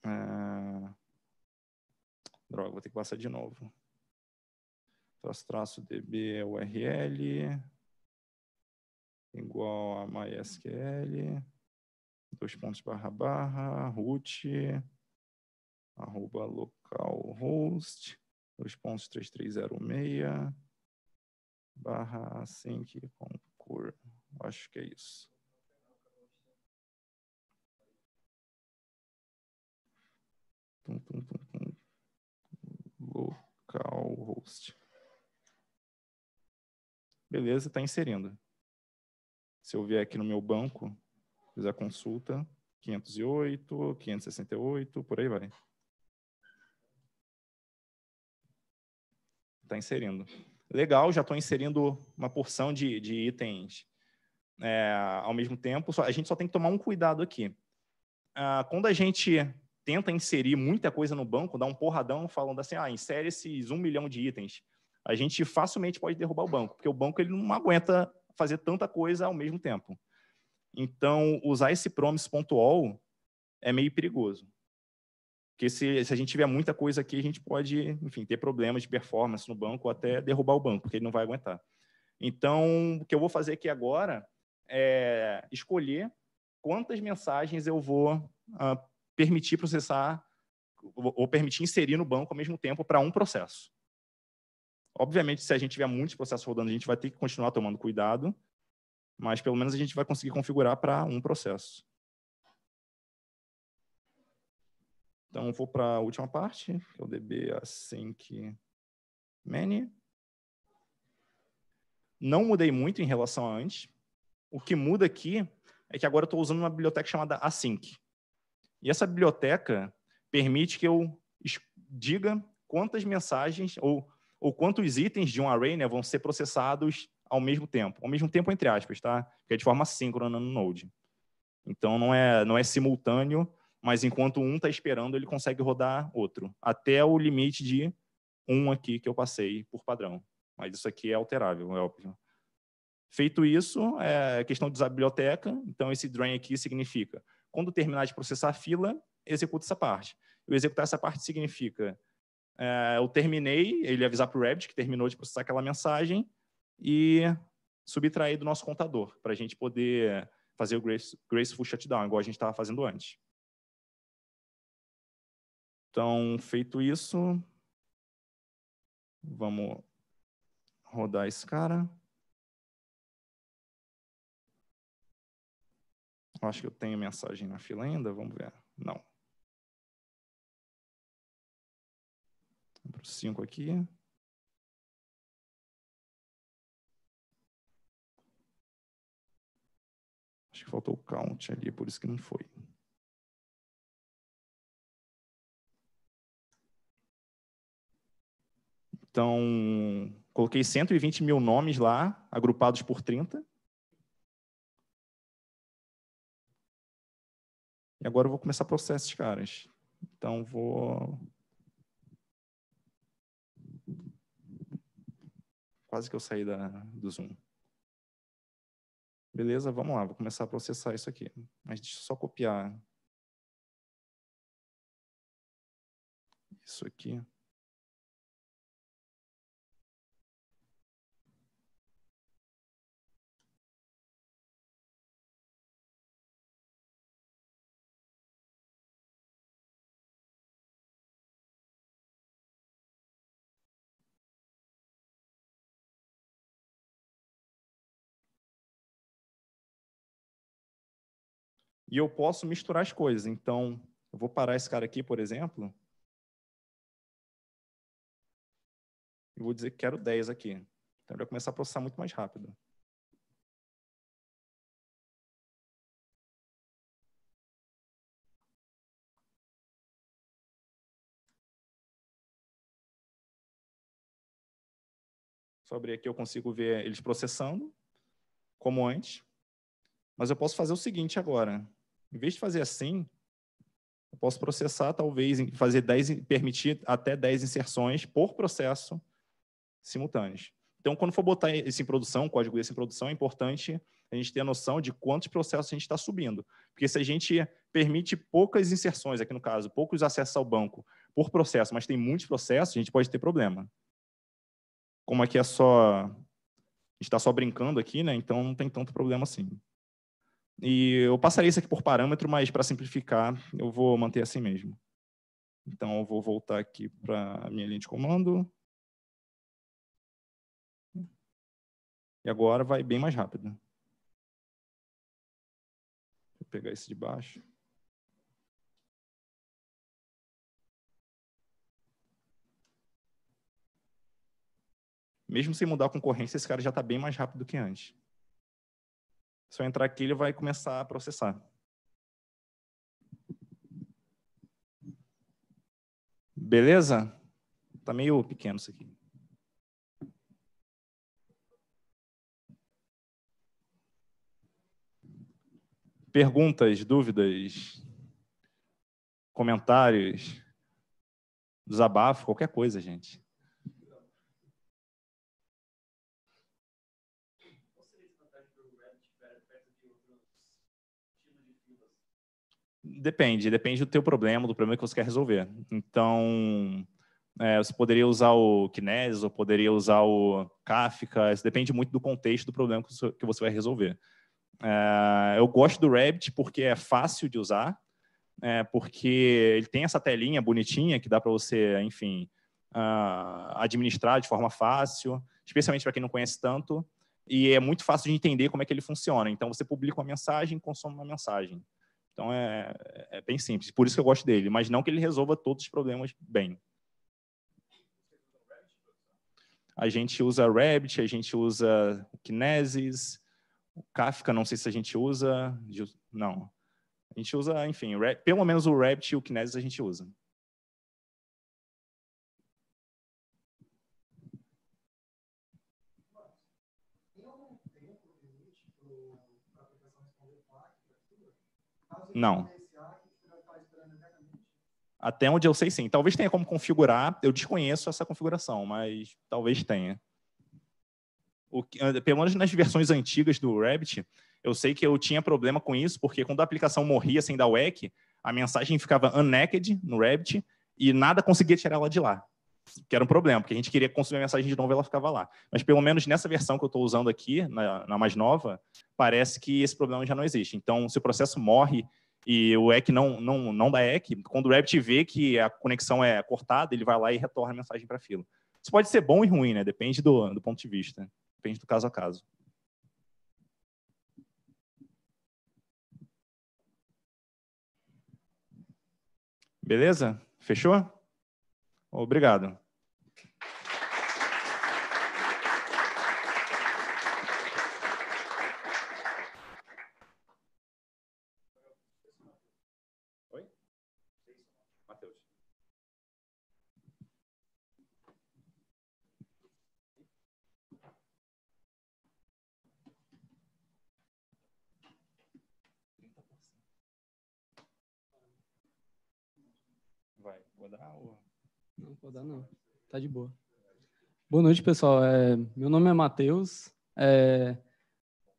Ah, droga, vou ter que passar de novo. Traço, traço, db, url, igual a MySQL, dois pontos barra barra, root, arroba localhost, dois pontos 3306, barra sync concur. Acho que é isso. Tum, tum, tum, tum. Localhost. Beleza, está inserindo se eu vier aqui no meu banco, fizer a consulta, 508, 568, por aí vai. Está inserindo. Legal, já estou inserindo uma porção de, de itens é, ao mesmo tempo. Só, a gente só tem que tomar um cuidado aqui. Ah, quando a gente tenta inserir muita coisa no banco, dá um porradão falando assim, ah, insere esses um milhão de itens. A gente facilmente pode derrubar o banco, porque o banco ele não aguenta fazer tanta coisa ao mesmo tempo. Então, usar esse promise.all é meio perigoso. Porque se, se, a gente tiver muita coisa aqui, a gente pode, enfim, ter problemas de performance no banco ou até derrubar o banco, porque ele não vai aguentar. Então, o que eu vou fazer aqui agora é escolher quantas mensagens eu vou uh, permitir processar ou permitir inserir no banco ao mesmo tempo para um processo. Obviamente, se a gente tiver muitos processos rodando, a gente vai ter que continuar tomando cuidado, mas pelo menos a gente vai conseguir configurar para um processo. Então, vou para a última parte, que é o DB async many. Não mudei muito em relação a antes. O que muda aqui é que agora estou usando uma biblioteca chamada async. E essa biblioteca permite que eu diga quantas mensagens ou ou quantos itens de um array né, vão ser processados ao mesmo tempo. Ao mesmo tempo, entre aspas, tá? Porque é de forma síncrona no Node. Então, não é, não é simultâneo, mas enquanto um está esperando, ele consegue rodar outro, até o limite de um aqui que eu passei por padrão. Mas isso aqui é alterável, é óbvio. Feito isso, é questão de usar a biblioteca. Então, esse drain aqui significa, quando terminar de processar a fila, executa essa parte. Eu executar essa parte significa é, eu terminei, ele avisar para o Rabbit que terminou de processar aquela mensagem e subtrair do nosso contador, para a gente poder fazer o grace, Graceful Shutdown, igual a gente estava fazendo antes. Então, feito isso, vamos rodar esse cara. Acho que eu tenho mensagem na fila ainda, vamos ver. Não. quatro, cinco aqui. Acho que faltou o count ali, por isso que não foi. Então, coloquei 120 mil nomes lá, agrupados por 30. E agora eu vou começar a processar esses caras. Então, vou Quase que eu saí da, do Zoom. Beleza, vamos lá, vou começar a processar isso aqui. Mas deixa eu só copiar isso aqui. e eu posso misturar as coisas. Então, eu vou parar esse cara aqui, por exemplo, e vou dizer que quero 10 aqui. Então, ele vai começar a processar muito mais rápido. Se eu abrir aqui, eu consigo ver eles processando, como antes. Mas eu posso fazer o seguinte agora. Em vez de fazer assim, eu posso processar, talvez, fazer 10, permitir até 10 inserções por processo simultâneas. Então, quando for botar isso em produção, o código desse em produção, é importante a gente ter a noção de quantos processos a gente está subindo. Porque se a gente permite poucas inserções, aqui no caso, poucos acessos ao banco por processo, mas tem muitos processos, a gente pode ter problema. Como aqui é só. A gente está só brincando aqui, né? Então não tem tanto problema assim. E eu passaria isso aqui por parâmetro, mas para simplificar, eu vou manter assim mesmo. Então, eu vou voltar aqui para a minha linha de comando. E agora vai bem mais rápido. Vou pegar esse de baixo. Mesmo sem mudar a concorrência, esse cara já está bem mais rápido que antes. Se eu entrar aqui, ele vai começar a processar. Beleza? Tá meio pequeno isso aqui. Perguntas, dúvidas, comentários, desabafo, qualquer coisa, gente. Depende, depende do teu problema, do problema que você quer resolver. Então, é, você poderia usar o Kinesis, ou poderia usar o Kafka, isso depende muito do contexto do problema que você vai resolver. É, eu gosto do Rabbit porque é fácil de usar, é, porque ele tem essa telinha bonitinha que dá para você, enfim, uh, administrar de forma fácil, especialmente para quem não conhece tanto, e é muito fácil de entender como é que ele funciona. Então, você publica uma mensagem, consome uma mensagem. Então é, é, é bem simples. Por isso que eu gosto dele, mas não que ele resolva todos os problemas bem. A gente usa Rabbit, a gente usa Kinesis, Kafka, não sei se a gente usa, não. A gente usa, enfim, pelo menos o Rabbit e o Kinesis a gente usa. Não. Até onde eu sei, sim. Talvez tenha como configurar. Eu desconheço essa configuração, mas talvez tenha. O, eh, pelo menos nas versões antigas do Rabbit, eu sei que eu tinha problema com isso, porque quando a aplicação morria sem dar WEC, a mensagem ficava unnaked no Rabbit e nada conseguia tirar ela de lá que era um problema, porque a gente queria consumir a mensagem de novo e ela ficava lá. Mas pelo menos nessa versão que eu estou usando aqui, na, na, mais nova, parece que esse problema já não existe. Então, se o processo morre e o EC não, não, não dá EC, quando o Rabbit vê que a conexão é cortada, ele vai lá e retorna a mensagem para a fila. Isso pode ser bom e ruim, né? Depende do, do ponto de vista, depende do caso a caso. Beleza? Fechou? Obrigado. dar não. Tá de boa. Boa noite, pessoal. É, meu nome é Matheus. É,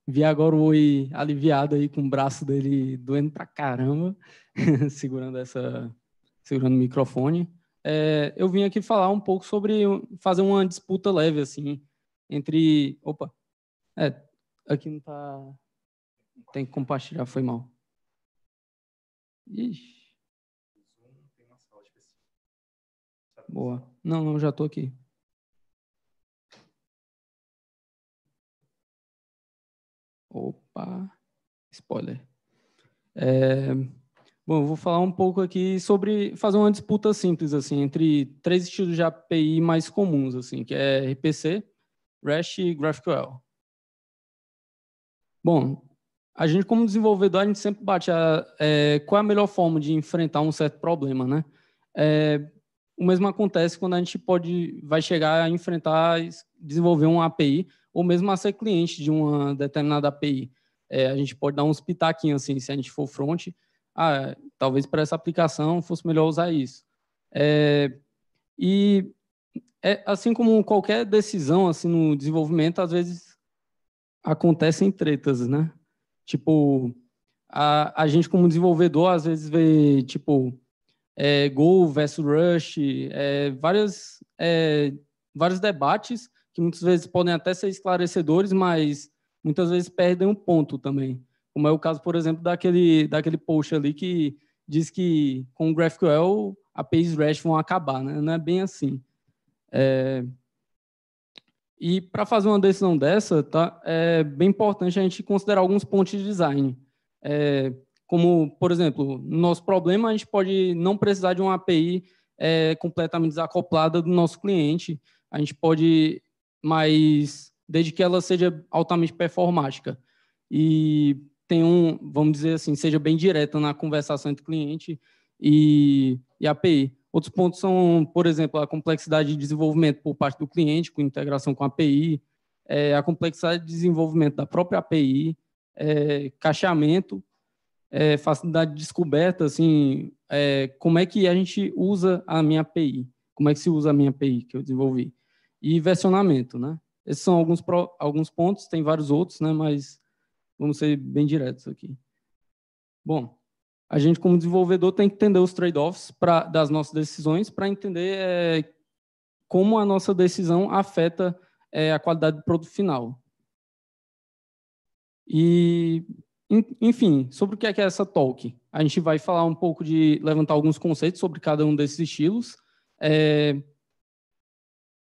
vi agora o Oi aliviado aí com o braço dele doendo pra caramba, segurando essa, segurando o microfone. É, eu vim aqui falar um pouco sobre fazer uma disputa leve assim entre, opa, é, aqui não tá, tem que compartilhar, foi mal. Ixi. Boa. Não, não, já estou aqui. Opa, spoiler. É, bom, eu vou falar um pouco aqui sobre fazer uma disputa simples assim entre três estilos de API mais comuns assim, que é RPC, REST e GraphQL. Bom, a gente como desenvolvedor a gente sempre bate a, é, qual é a melhor forma de enfrentar um certo problema, né? É, o mesmo acontece quando a gente pode, vai chegar a enfrentar, desenvolver uma API, ou mesmo a ser cliente de uma determinada API. É, a gente pode dar uns pitaquinhos assim, se a gente for front, ah, talvez para essa aplicação fosse melhor usar isso. É, e é, assim como qualquer decisão assim no desenvolvimento, às vezes acontecem tretas, né? Tipo, a, a gente como desenvolvedor às vezes vê, tipo, é, Gol versus Rush, é, várias, é, vários debates que muitas vezes podem até ser esclarecedores, mas muitas vezes perdem um ponto também. Como é o caso, por exemplo, daquele, daquele post ali que diz que com o GraphQL APIs REST vão acabar, né? Não é bem assim. É... E para fazer uma decisão dessa, tá? É bem importante a gente considerar alguns pontos de design. É... Como, por exemplo, no nosso problema, a gente pode não precisar de uma API é, completamente desacoplada do nosso cliente. A gente pode, mas desde que ela seja altamente performática. E tem um, vamos dizer assim, seja bem direta na conversação entre cliente e, e API. Outros pontos são, por exemplo, a complexidade de desenvolvimento por parte do cliente, com integração com a API, é, a complexidade de desenvolvimento da própria API, é, cacheamento é, facilidade de descoberta, assim, é, como é que a gente usa a minha API, como é que se usa a minha API que eu desenvolvi, e versionamento, né? Esses são alguns, alguns pontos, tem vários outros, né? Mas vamos ser bem diretos aqui. Bom, a gente como desenvolvedor tem que entender os trade-offs das nossas decisões para entender é, como a nossa decisão afeta é, a qualidade do produto final. E enfim, sobre o que é, que é essa talk. A gente vai falar um pouco de levantar alguns conceitos sobre cada um desses estilos. É,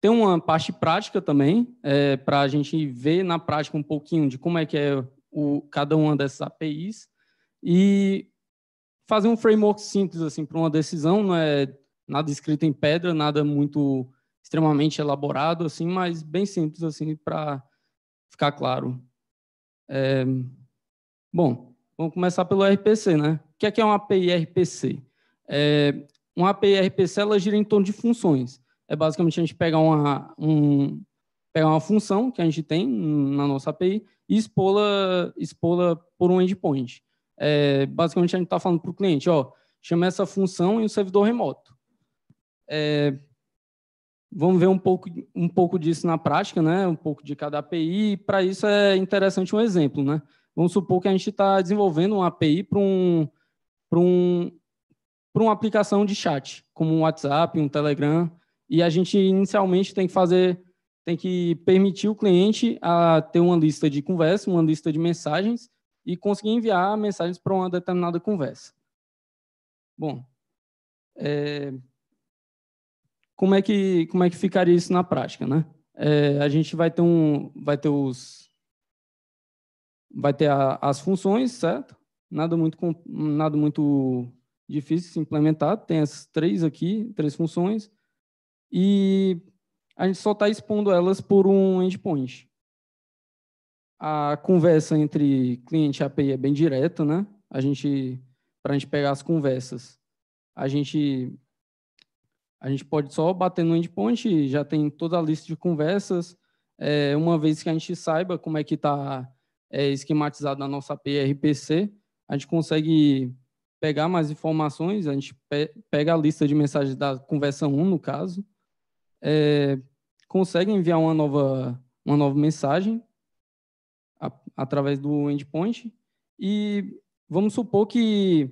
tem uma parte prática também, é, para a gente ver na prática um pouquinho de como é que é o, cada uma dessas APIs e fazer um framework simples assim para uma decisão, não é nada escrito em pedra, nada muito extremamente elaborado assim, mas bem simples assim para ficar claro. É, Bom, vamos começar pelo RPC, né? O que é, que é uma API RPC? É, uma API RPC ela gira em torno de funções. É basicamente a gente pegar uma, um, pegar uma função que a gente tem na nossa API e expô-la expô por um endpoint. É, basicamente, a gente está falando para o cliente, ó, chama essa função em um servidor remoto. É, vamos ver um pouco, um pouco disso na prática, né? um pouco de cada API, para isso é interessante um exemplo. Né? Vamos supor que a gente está desenvolvendo uma API para um, um, uma aplicação de chat, como um WhatsApp, um Telegram, e a gente inicialmente tem que fazer, tem que permitir o cliente a ter uma lista de conversas, uma lista de mensagens, e conseguir enviar mensagens para uma determinada conversa. Bom, é, como é que como é que ficaria isso na prática, né? É, a gente vai ter um, vai ter os vai ter a, as funções, certo? Nada muito, nada muito difícil de se implementar. Tem as três aqui, três funções. E a gente só está expondo elas por um endpoint. A conversa entre cliente e API é bem direta, né? A gente, para a gente pegar as conversas, a gente a gente pode só bater no endpoint, já tem toda a lista de conversas. É, uma vez que a gente saiba como é que está é, esquematizado na nossa API RPC, a gente consegue pegar mais informações, a gente pe pega a lista de mensagens da conversão 1, no caso, é, consegue enviar uma nova, uma nova mensagem a, através do endpoint e vamos supor que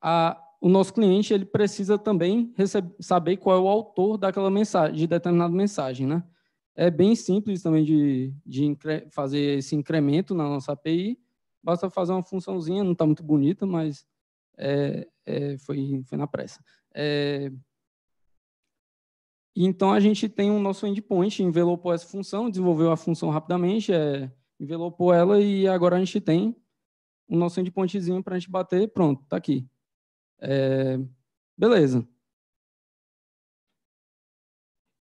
a, o nosso cliente ele precisa também saber qual é o autor daquela mensagem, de determinada mensagem, né? É bem simples também de, de fazer esse incremento na nossa API. Basta fazer uma funçãozinha, não está muito bonita, mas é, é, foi, foi na pressa. É, então, a gente tem o nosso endpoint, envelopou essa função, desenvolveu a função rapidamente, é, envelopou ela e agora a gente tem o nosso endpointzinho para a gente bater, pronto, está aqui. É, beleza.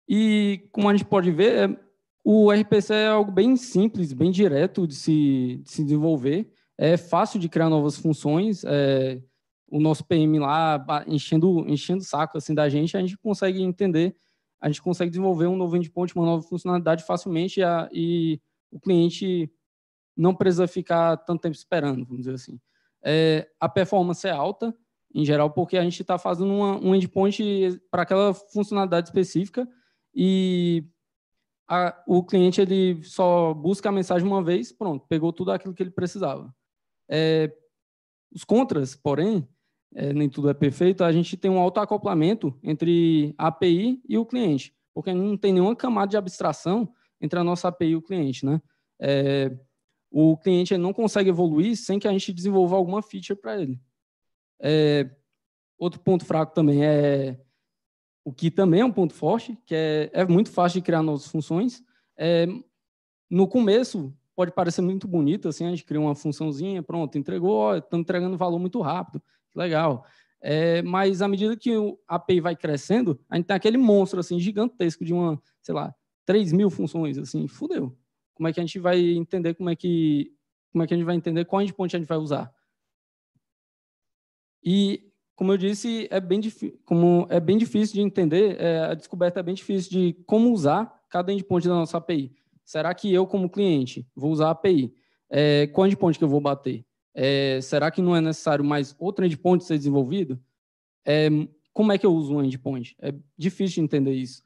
E como a gente pode ver, é, o RPC é algo bem simples, bem direto de se, de se desenvolver. É fácil de criar novas funções. É, o nosso PM lá enchendo, enchendo o saco assim, da gente, a gente consegue entender, a gente consegue desenvolver um novo endpoint, uma nova funcionalidade facilmente e, a, e o cliente não precisa ficar tanto tempo esperando, vamos dizer assim. É, a performance é alta, em geral, porque a gente está fazendo uma, um endpoint para aquela funcionalidade específica e a, o cliente ele só busca a mensagem uma vez, pronto, pegou tudo aquilo que ele precisava. É, os contras, porém, é, nem tudo é perfeito, a gente tem um autoacoplamento entre a API e o cliente, porque não tem nenhuma camada de abstração entre a nossa API e o cliente, né? É, o cliente não consegue evoluir sem que a gente desenvolva alguma feature para ele. É, outro ponto fraco também é o que também é um ponto forte, que é, é muito fácil de criar novas funções. É, no começo, pode parecer muito bonito, assim, a gente cria uma funçãozinha, pronto, entregou, estamos entregando valor muito rápido, legal. É, mas à medida que o API vai crescendo, a gente tem aquele monstro assim gigantesco de uma, sei lá, 3 mil funções, assim, fudeu. Como é que a gente vai entender como é que como é que a gente vai entender qual endpoint a gente vai usar? E como eu disse, é bem, como é bem difícil de entender, é, a descoberta é bem difícil de como usar cada endpoint da nossa API. Será que eu, como cliente, vou usar a API? É, qual endpoint que eu vou bater? É, será que não é necessário mais outro endpoint ser desenvolvido? É, como é que eu uso um endpoint? É difícil de entender isso.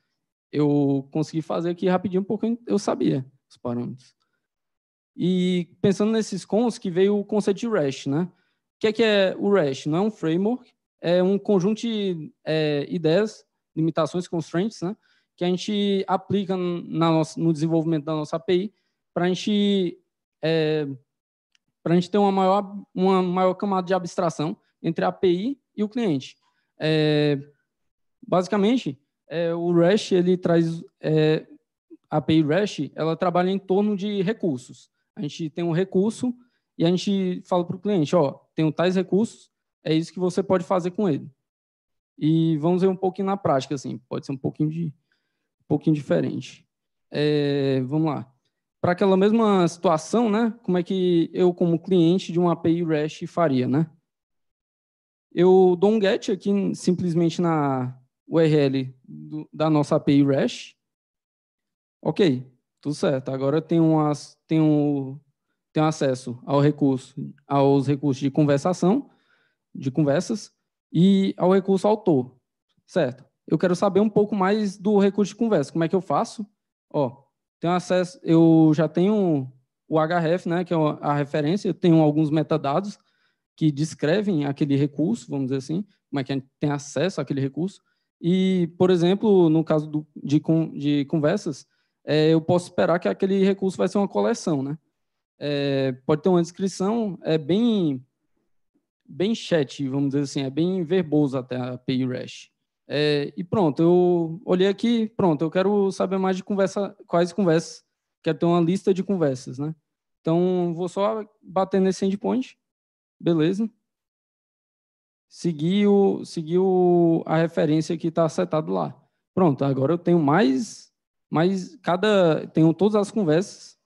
Eu consegui fazer aqui rapidinho porque eu sabia os parâmetros. E pensando nesses cons, que veio o conceito de REST, né? O que é, que é o REST? Não é um framework, é um conjunto de é, ideias, limitações, constraints, né, que a gente aplica na nossa, no desenvolvimento da nossa API para a gente é, para a gente ter uma maior uma maior camada de abstração entre a API e o cliente. É, basicamente, é, o REST ele traz é, a API REST, ela trabalha em torno de recursos. A gente tem um recurso e a gente fala para o cliente, ó, tenho tais recursos, é isso que você pode fazer com ele. E vamos ver um pouquinho na prática, assim, pode ser um pouquinho, de, um pouquinho diferente. É, vamos lá. Para aquela mesma situação, né? Como é que eu, como cliente de uma API REST, faria, né? Eu dou um GET aqui simplesmente na URL do, da nossa API REST. Ok, tudo certo. Agora eu tenho, umas, tenho, tenho acesso ao recurso, aos recursos de conversação de conversas e ao recurso autor, certo? Eu quero saber um pouco mais do recurso de conversa. Como é que eu faço? Ó, tenho acesso, eu já tenho o href, né, que é a referência, eu tenho alguns metadados que descrevem aquele recurso, vamos dizer assim, como é que a gente tem acesso àquele recurso. E, por exemplo, no caso do, de, de conversas, é, eu posso esperar que aquele recurso vai ser uma coleção, né? É, pode ter uma descrição é, bem bem chat, vamos dizer assim, é bem verboso até a API REST. É, e pronto, eu olhei aqui, pronto, eu quero saber mais de conversa, quais conversas, quero ter uma lista de conversas, né? Então, vou só bater nesse endpoint, beleza. Seguiu, o, a referência que está setado lá. Pronto, agora eu tenho mais, mais cada, tenho todas as conversas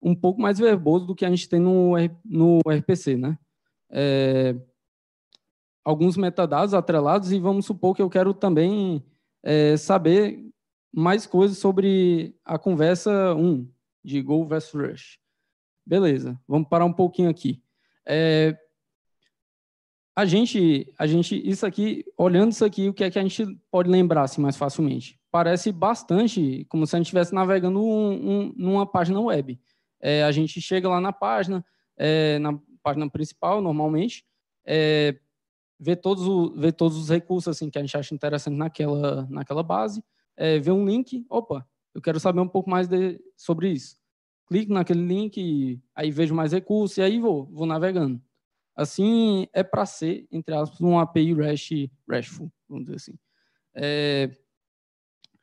um pouco mais verboso do que a gente tem no, no RPC, né? é, alguns metadados atrelados e vamos supor que eu quero também é, saber mais coisas sobre a conversa 1 de Go vs Rush. Beleza, vamos parar um pouquinho aqui. É, a gente, a gente, isso aqui, olhando isso aqui, o que é que a gente pode lembrar assim, mais facilmente? Parece bastante como se a gente estivesse navegando um, um, numa página web. É, a gente chega lá na página, é, na, página principal, normalmente, é, ver, todos o, ver todos os recursos assim, que a gente acha interessante naquela, naquela base, é, ver um link, opa, eu quero saber um pouco mais de, sobre isso. Clico naquele link, aí vejo mais recursos, e aí vou, vou navegando. Assim, é para ser, entre aspas, um API REST, RESTful, vamos dizer assim. É,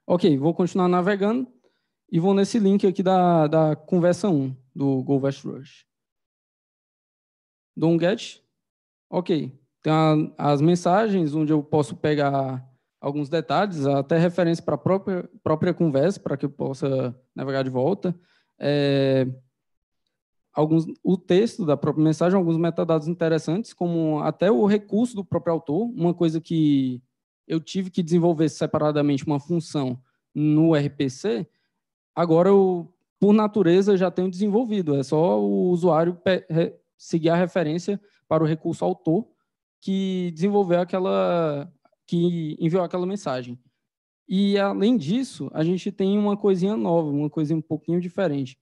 ok, vou continuar navegando e vou nesse link aqui da, da conversa 1 do Go West Rush dou um get, ok. Tem a, as mensagens onde eu posso pegar alguns detalhes, até referência para a própria, própria conversa, para que eu possa navegar de volta. É, alguns, o texto da própria mensagem, alguns metadados interessantes, como até o recurso do próprio autor, uma coisa que eu tive que desenvolver separadamente uma função no RPC, agora eu, por natureza, já tenho desenvolvido. É só o usuário seguir a referência para o recurso autor que desenvolveu aquela, que enviou aquela mensagem. E, além disso, a gente tem uma coisinha nova, uma coisinha um pouquinho diferente.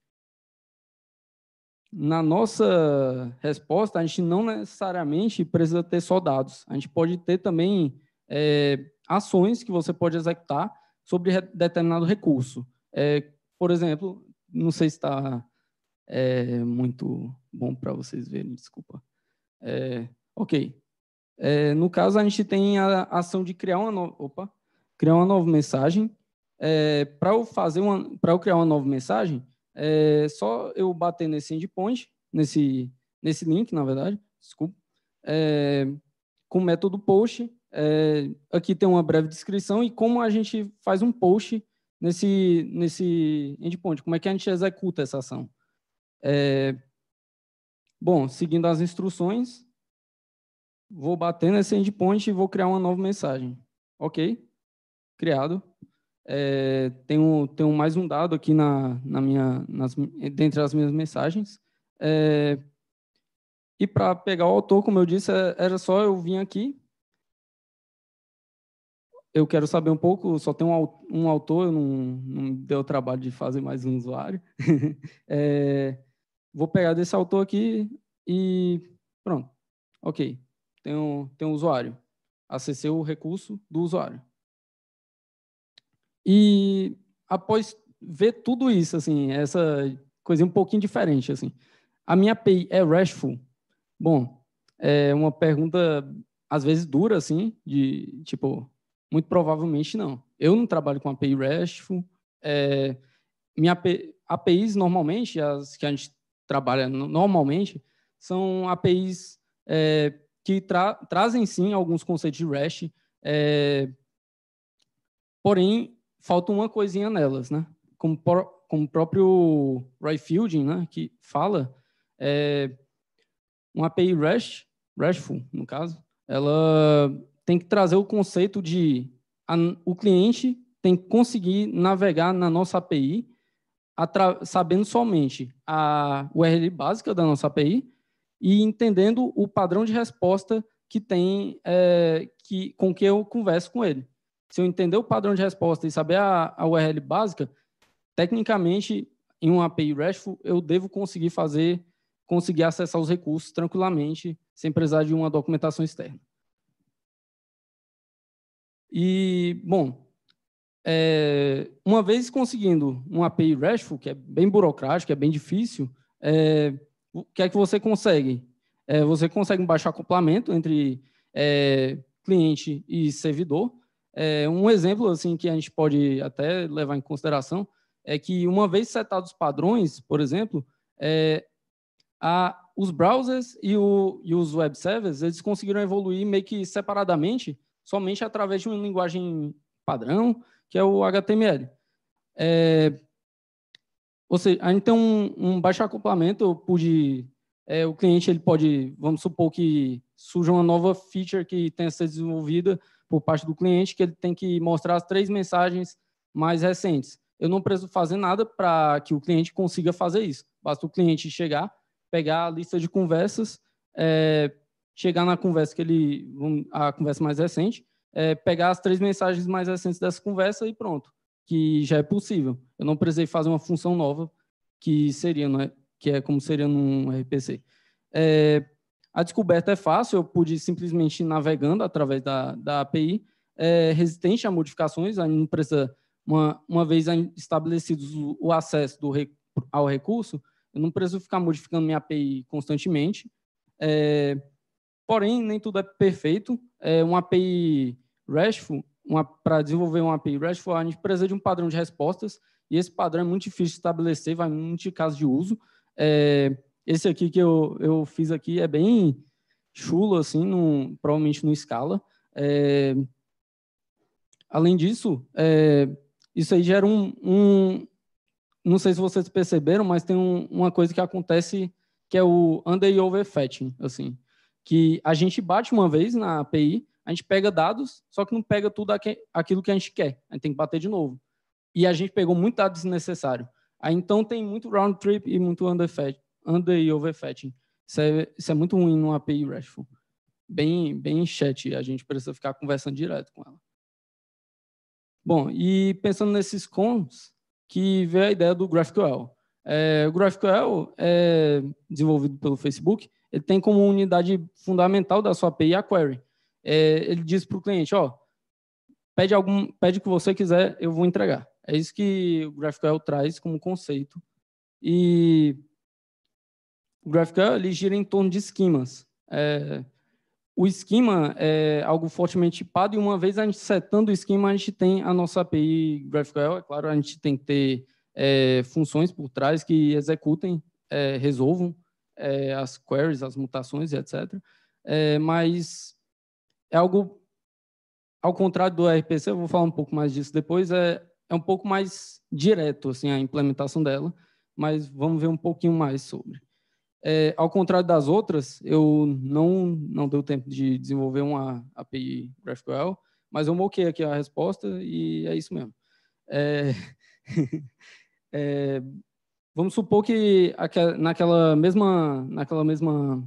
Na nossa resposta, a gente não necessariamente precisa ter só dados. A gente pode ter também é, ações que você pode executar sobre determinado recurso. É, por exemplo, não sei se está é muito bom para vocês verem, desculpa. É, ok. É, no caso, a gente tem a ação de criar uma nova, opa, criar uma nova mensagem. É, para eu fazer uma, para eu criar uma nova mensagem, é só eu bater nesse endpoint, nesse nesse link, na verdade, desculpa, é, com o método post. É, aqui tem uma breve descrição e como a gente faz um post nesse nesse endpoint, como é que a gente executa essa ação. É, bom, seguindo as instruções, vou bater nesse endpoint e vou criar uma nova mensagem. Ok, criado. É, tenho, tenho mais um dado aqui na, na minha, nas, dentre as minhas mensagens. É, e para pegar o autor, como eu disse, é, era só eu vir aqui. Eu quero saber um pouco, só tem um, um autor, não, não deu trabalho de fazer mais um usuário. é, vou pegar desse autor aqui e pronto. Ok, tem um, tem um usuário. Acessei o recurso do usuário. E após ver tudo isso, assim, essa coisa um pouquinho diferente, assim, a minha API é RESTful? Bom, é uma pergunta às vezes dura, assim, de tipo, muito provavelmente não. Eu não trabalho com API RESTful. É, minha API, APIs normalmente as que a gente trabalha normalmente, são APIs é, que tra trazem sim alguns conceitos de REST, é, porém falta uma coisinha nelas, né? Como, por, como o próprio Ray Fielding, né, que fala, é, uma API REST, RESTful no caso, ela tem que trazer o conceito de a, o cliente tem que conseguir navegar na nossa API sabendo somente a URL básica da nossa API e entendendo o padrão de resposta que tem é, que, com que eu converso com ele. Se eu entender o padrão de resposta e saber a, a URL básica, tecnicamente, em uma API RESTful, eu devo conseguir fazer, conseguir acessar os recursos tranquilamente, sem precisar de uma documentação externa. E, bom, é, uma vez conseguindo um API RESTful, que é bem burocrático, é bem difícil, é, o que é que você consegue? É, você consegue baixar acoplamento entre é, cliente e servidor. É, um exemplo assim que a gente pode até levar em consideração é que uma vez setados padrões, por exemplo, é, a, os browsers e, o, e os web servers eles conseguiram evoluir meio que separadamente, somente através de uma linguagem padrão que é o HTML. É, ou seja, a gente tem um, um baixo acoplamento, pude, é, o cliente ele pode, vamos supor que surja uma nova feature que tenha sido desenvolvida por parte do cliente, que ele tem que mostrar as três mensagens mais recentes. Eu não preciso fazer nada para que o cliente consiga fazer isso. Basta o cliente chegar, pegar a lista de conversas, é, chegar na conversa que ele, a conversa mais recente, é, pegar as três mensagens mais recentes dessa conversa e pronto, que já é possível. Eu não precisei fazer uma função nova, que seria, né, que é como seria num RPC. É, a descoberta é fácil, eu pude simplesmente navegando através da, da API, é, resistente a modificações, a não precisa, uma, uma vez estabelecido o acesso do, ao recurso, eu não preciso ficar modificando minha API constantemente. É, porém, nem tudo é perfeito. É, uma API RESTful, para desenvolver um API RESTful, a gente precisa de um padrão de respostas, e esse padrão é muito difícil de estabelecer, vai muito de caso de uso. É, esse aqui que eu, eu fiz aqui é bem chulo, assim, provavelmente no escala. É, além disso, é, isso aí gera um, um, Não sei se vocês perceberam, mas tem um, uma coisa que acontece que é o under e overfetching, assim, que a gente bate uma vez na API, a gente pega dados, só que não pega tudo aquilo que a gente quer. A gente tem que bater de novo. E a gente pegou muito dado desnecessário. Aí, então, tem muito round trip e muito under, fat, under e overfetching. Isso é, isso é muito ruim no API RESTful. Bem, bem chat, a gente precisa ficar conversando direto com ela. Bom, e pensando nesses cons, que veio a ideia do GraphQL. É, o GraphQL é desenvolvido pelo Facebook, ele tem como unidade fundamental da sua API a query é, ele diz para o cliente, ó, pede algum, pede o que você quiser, eu vou entregar. É isso que o GraphQL traz como conceito. E o GraphQL ele gira em torno de esquemas. É, o esquema é algo fortemente tipado e uma vez a gente setando o esquema, a gente tem a nossa API GraphQL. É claro, a gente tem que ter é, funções por trás que executem, é, resolvam é, as queries, as mutações, e etc. É, mas é algo, ao contrário do RPC, eu vou falar um pouco mais disso depois, é, é um pouco mais direto assim, a implementação dela, mas vamos ver um pouquinho mais sobre. É, ao contrário das outras, eu não, não deu tempo de desenvolver uma API GraphQL, mas eu moquei aqui a resposta e é isso mesmo. É, é, vamos supor que naquela mesma, naquela mesma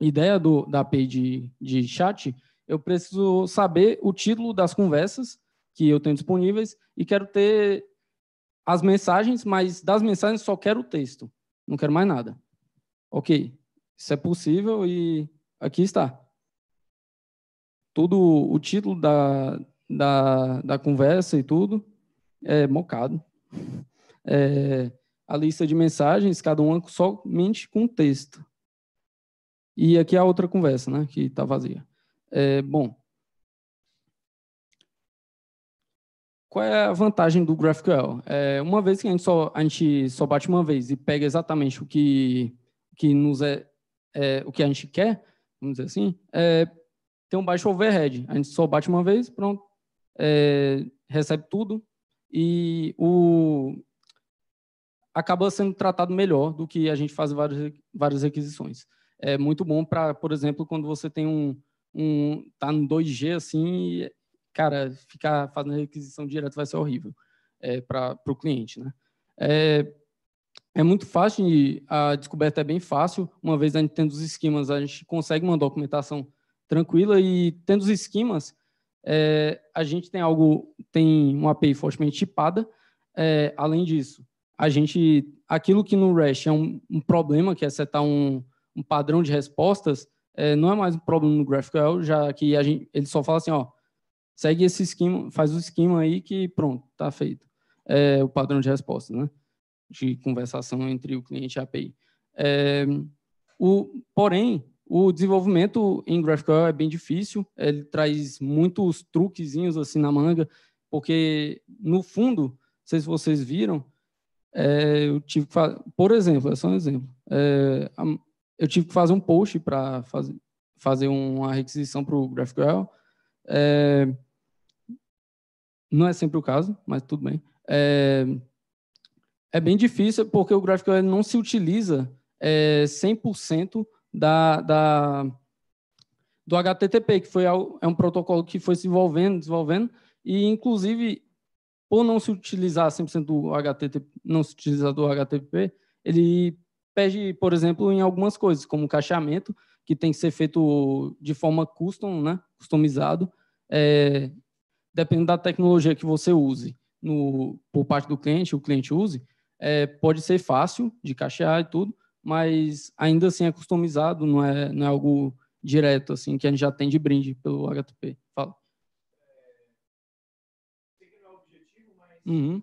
ideia do, da API de, de chat, eu preciso saber o título das conversas que eu tenho disponíveis e quero ter as mensagens, mas das mensagens só quero o texto, não quero mais nada. Ok, isso é possível e aqui está. Tudo, o título da, da, da conversa e tudo é mocado. É, a lista de mensagens, cada uma somente com texto. E aqui é a outra conversa, né, que está vazia. É, bom, qual é a vantagem do GraphQL? É, uma vez que a gente, só, a gente só bate uma vez e pega exatamente o que, que nos é, é o que a gente quer, vamos dizer assim, é, tem um baixo overhead. A gente só bate uma vez, pronto, é, recebe tudo e o acaba sendo tratado melhor do que a gente faz várias, várias requisições. É muito bom para, por exemplo, quando você tem um, um tá no 2G assim, e, cara, ficar fazendo requisição direta vai ser horrível é, para o cliente, né? É, é muito fácil, a descoberta é bem fácil. Uma vez a gente tendo os esquemas, a gente consegue uma documentação tranquila e tendo os esquemas, é, a gente tem algo, tem uma API fortemente tipada. É, além disso, a gente, aquilo que no REST é um, um problema, que é setar um, um padrão de respostas, é, não é mais um problema no GraphQL, já que a gente, ele só fala assim, ó, segue esse esquema, faz o esquema aí que pronto, tá feito. É, o padrão de resposta, né? De conversação entre o cliente e a API. É, o, porém, o desenvolvimento em GraphQL é bem difícil, ele traz muitos truquezinhos assim na manga, porque no fundo, não sei se vocês viram, é, eu tive que fazer, por exemplo, é só um exemplo, é, a eu tive que fazer um post para faz, fazer uma requisição para o GraphQL. É, não é sempre o caso, mas tudo bem. É, é bem difícil porque o GraphQL não se utiliza é, 100% da, da, do HTTP, que foi é um protocolo que foi se desenvolvendo, desenvolvendo e inclusive por não se utilizar 100% do HTTP, não se utilizar do HTTP, ele perde, por exemplo, em algumas coisas, como cacheamento que tem que ser feito de forma custom, né? customizado, é, dependendo da tecnologia que você use no, por parte do cliente, o cliente use, é, pode ser fácil de cachear e tudo, mas ainda assim é customizado, não é, não é algo direto assim que a gente já tem de brinde pelo HTTP. Fala. É, é uhum.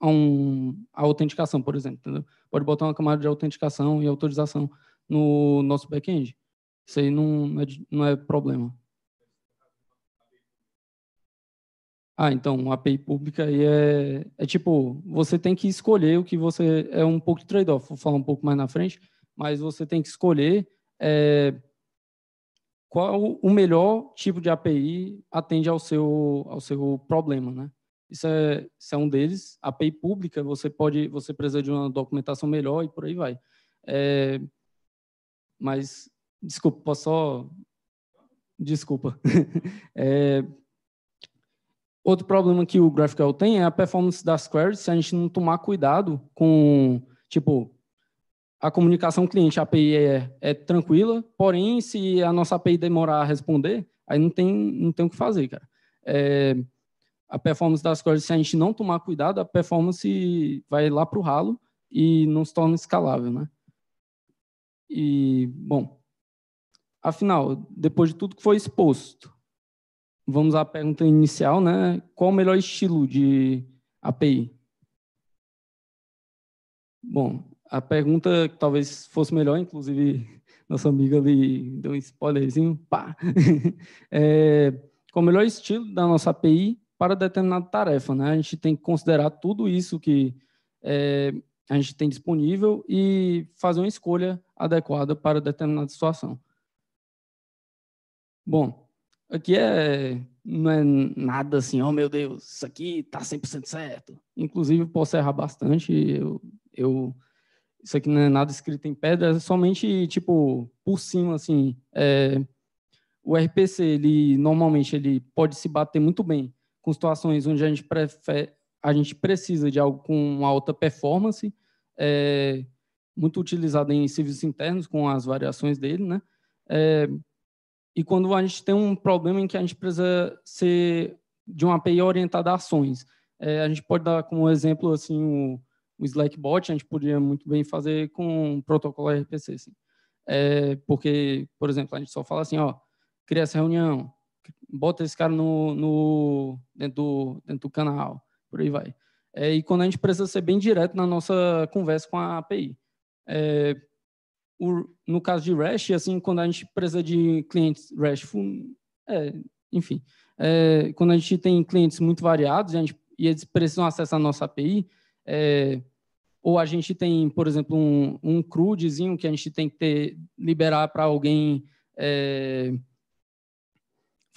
a, um, a autenticação, por exemplo. Entendeu? Pode botar uma camada de autenticação e autorização no nosso back-end. Isso aí não é, não é problema. Ah, então, API pública aí é, é tipo, você tem que escolher o que você... É um pouco de trade-off, vou falar um pouco mais na frente, mas você tem que escolher é, qual o melhor tipo de API atende ao seu, ao seu problema, né? Isso é, isso é um deles. A API pública, você pode, você precisa de uma documentação melhor e por aí vai. É, mas, desculpa, posso só... Desculpa. é, Outro problema que o GraphQL tem é a performance das queries, se a gente não tomar cuidado com, tipo, a comunicação cliente, a API é, é, tranquila, porém, se a nossa API demorar a responder, aí não tem, não tem o que fazer, cara. É, a performance das coisas. se a gente não tomar cuidado, a performance vai lá para o ralo e não se torna escalável, né? E, bom, afinal, depois de tudo que foi exposto, vamos à pergunta inicial, né? Qual o melhor estilo de API? Bom, a pergunta que talvez fosse melhor, inclusive nossa amiga ali deu um spoilerzinho, pá! é, qual o melhor estilo da nossa API? para determinada tarefa. Né? A gente tem que considerar tudo isso que é, a gente tem disponível e fazer uma escolha adequada para determinada situação. Bom, aqui é, não é nada assim, oh meu Deus, isso aqui está 100% certo. Inclusive, posso errar bastante, eu, eu isso aqui não é nada escrito em pedra, é somente tipo por cima assim. É, o RPC ele normalmente ele pode se bater muito bem com situações onde a gente, prefere, a gente precisa de algo com alta performance, é, muito utilizado em serviços internos, com as variações dele, né? É, e quando a gente tem um problema em que a gente precisa ser de uma API orientada a ações. É, a gente pode dar como exemplo assim o, o Slackbot, a gente podia muito bem fazer com um protocolo RPC, assim. É, porque, por exemplo, a gente só fala assim, ó, cria essa reunião, bota esse cara no, no dentro, do, dentro do canal, por aí vai. É, e quando a gente precisa ser bem direto na nossa conversa com a API. É, o, no caso de REST, assim, quando a gente precisa de clientes RESTful, é, enfim, é, quando a gente tem clientes muito variados a gente, e eles precisam acessar a nossa API, é, ou a gente tem, por exemplo, um, um CRUDzinho que a gente tem que ter, liberar para alguém é,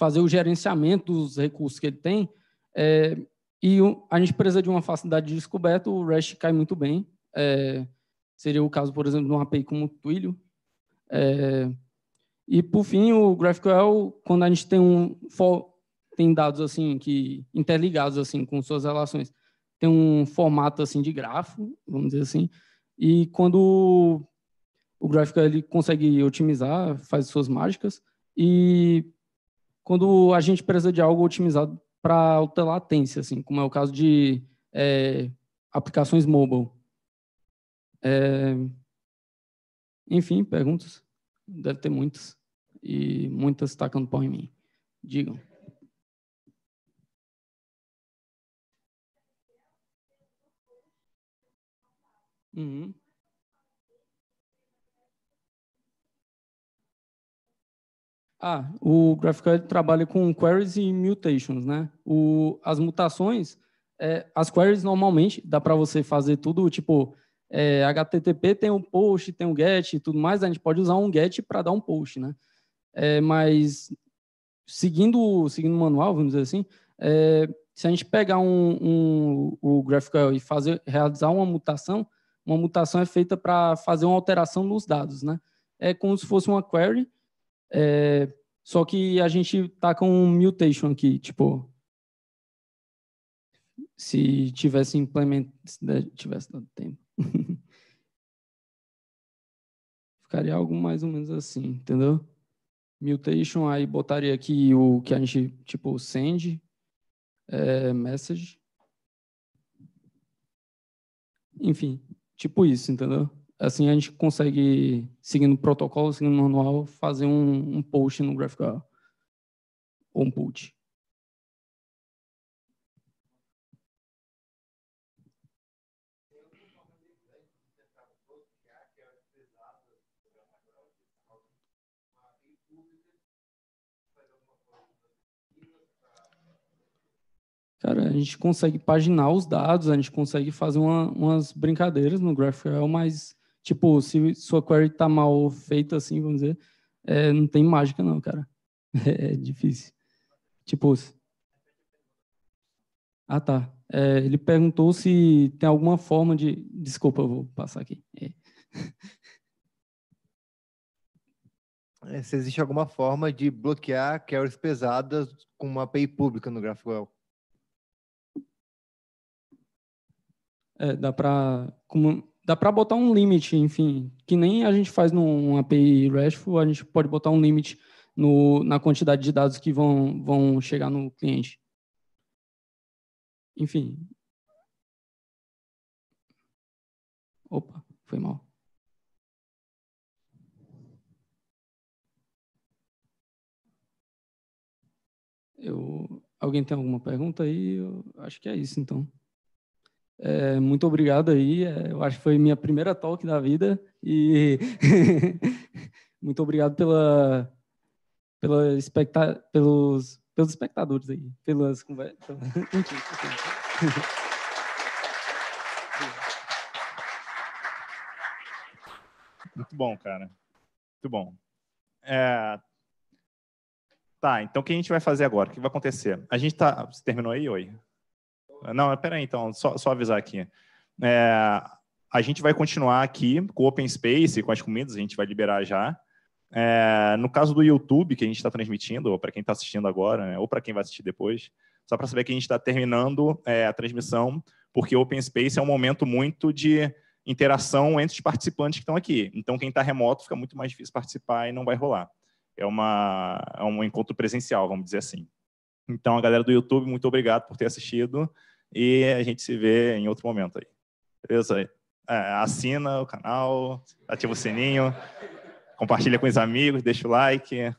fazer o gerenciamento dos recursos que ele tem. É, e a gente precisa de uma facilidade de descoberta, o REST cai muito bem. É, seria o caso, por exemplo, de uma API como o Twilio. É, e, por fim, o GraphQL, quando a gente tem, um, tem dados assim que interligados assim com suas relações, tem um formato assim de grafo, vamos dizer assim, e quando o GraphQL consegue otimizar, faz suas mágicas, e quando a gente precisa de algo otimizado para alta latência, assim, como é o caso de é, aplicações mobile. É, enfim, perguntas? Deve ter muitas. E muitas tacando pau em mim. Digam. Uhum. Ah, o GraphQL trabalha com queries e mutations, né? O, as mutações, é, as queries normalmente dá para você fazer tudo, tipo, é, HTTP tem um post, tem um get e tudo mais, a gente pode usar um get para dar um post, né? É, mas seguindo, seguindo o manual, vamos dizer assim, é, se a gente pegar um, um, o GraphQL e fazer, realizar uma mutação, uma mutação é feita para fazer uma alteração nos dados, né? É como se fosse uma query, é, só que a gente tá com um mutation aqui, tipo, se tivesse implementado, tivesse dado tempo. Ficaria algo mais ou menos assim, entendeu? Mutation, aí botaria aqui o que a gente, tipo, send é, message. Enfim, tipo isso, entendeu? assim a gente consegue, seguindo o protocolo, seguindo o manual, fazer um, um post no GraphQL ou um put. Cara, a gente consegue paginar os dados, a gente consegue fazer uma, umas brincadeiras no GraphQL, mas Tipo, se sua query está mal feita, assim, vamos dizer, é, não tem mágica não, cara. É difícil. Tipo... Ah, tá. É, ele perguntou se tem alguma forma de... Desculpa, eu vou passar aqui. É. É, se existe alguma forma de bloquear queries pesadas com uma API pública no GraphQL. É, dá para dá para botar um limite, enfim, que nem a gente faz num API RESTful, a gente pode botar um limite no, na quantidade de dados que vão, vão chegar no cliente. Enfim. Opa, foi mal. Eu, alguém tem alguma pergunta aí? Eu acho que é isso, então. É, muito obrigado aí. É, eu acho que foi minha primeira talk da vida e muito obrigado pela, pela especta pelos, pelos espectadores aí, pelas conversas. muito bom, cara. Muito bom. É... Tá, então o que a gente vai fazer agora? O que vai acontecer? A gente tá. Você terminou aí, oi? Não, peraí, então, só, só avisar aqui. É, a gente vai continuar aqui com o Open Space, com as comidas, a gente vai liberar já. É, no caso do YouTube, que a gente está transmitindo, ou para quem está assistindo agora, né, ou para quem vai assistir depois, só para saber que a gente está terminando é, a transmissão, porque o Open Space é um momento muito de interação entre os participantes que estão aqui. Então, quem está remoto fica muito mais difícil participar e não vai rolar. É, uma, é um encontro presencial, vamos dizer assim. Então, a galera do YouTube, muito obrigado por ter assistido. E a gente se vê em outro momento aí. Beleza? É, assina o canal, ativa o sininho, compartilha com os amigos, deixa o like.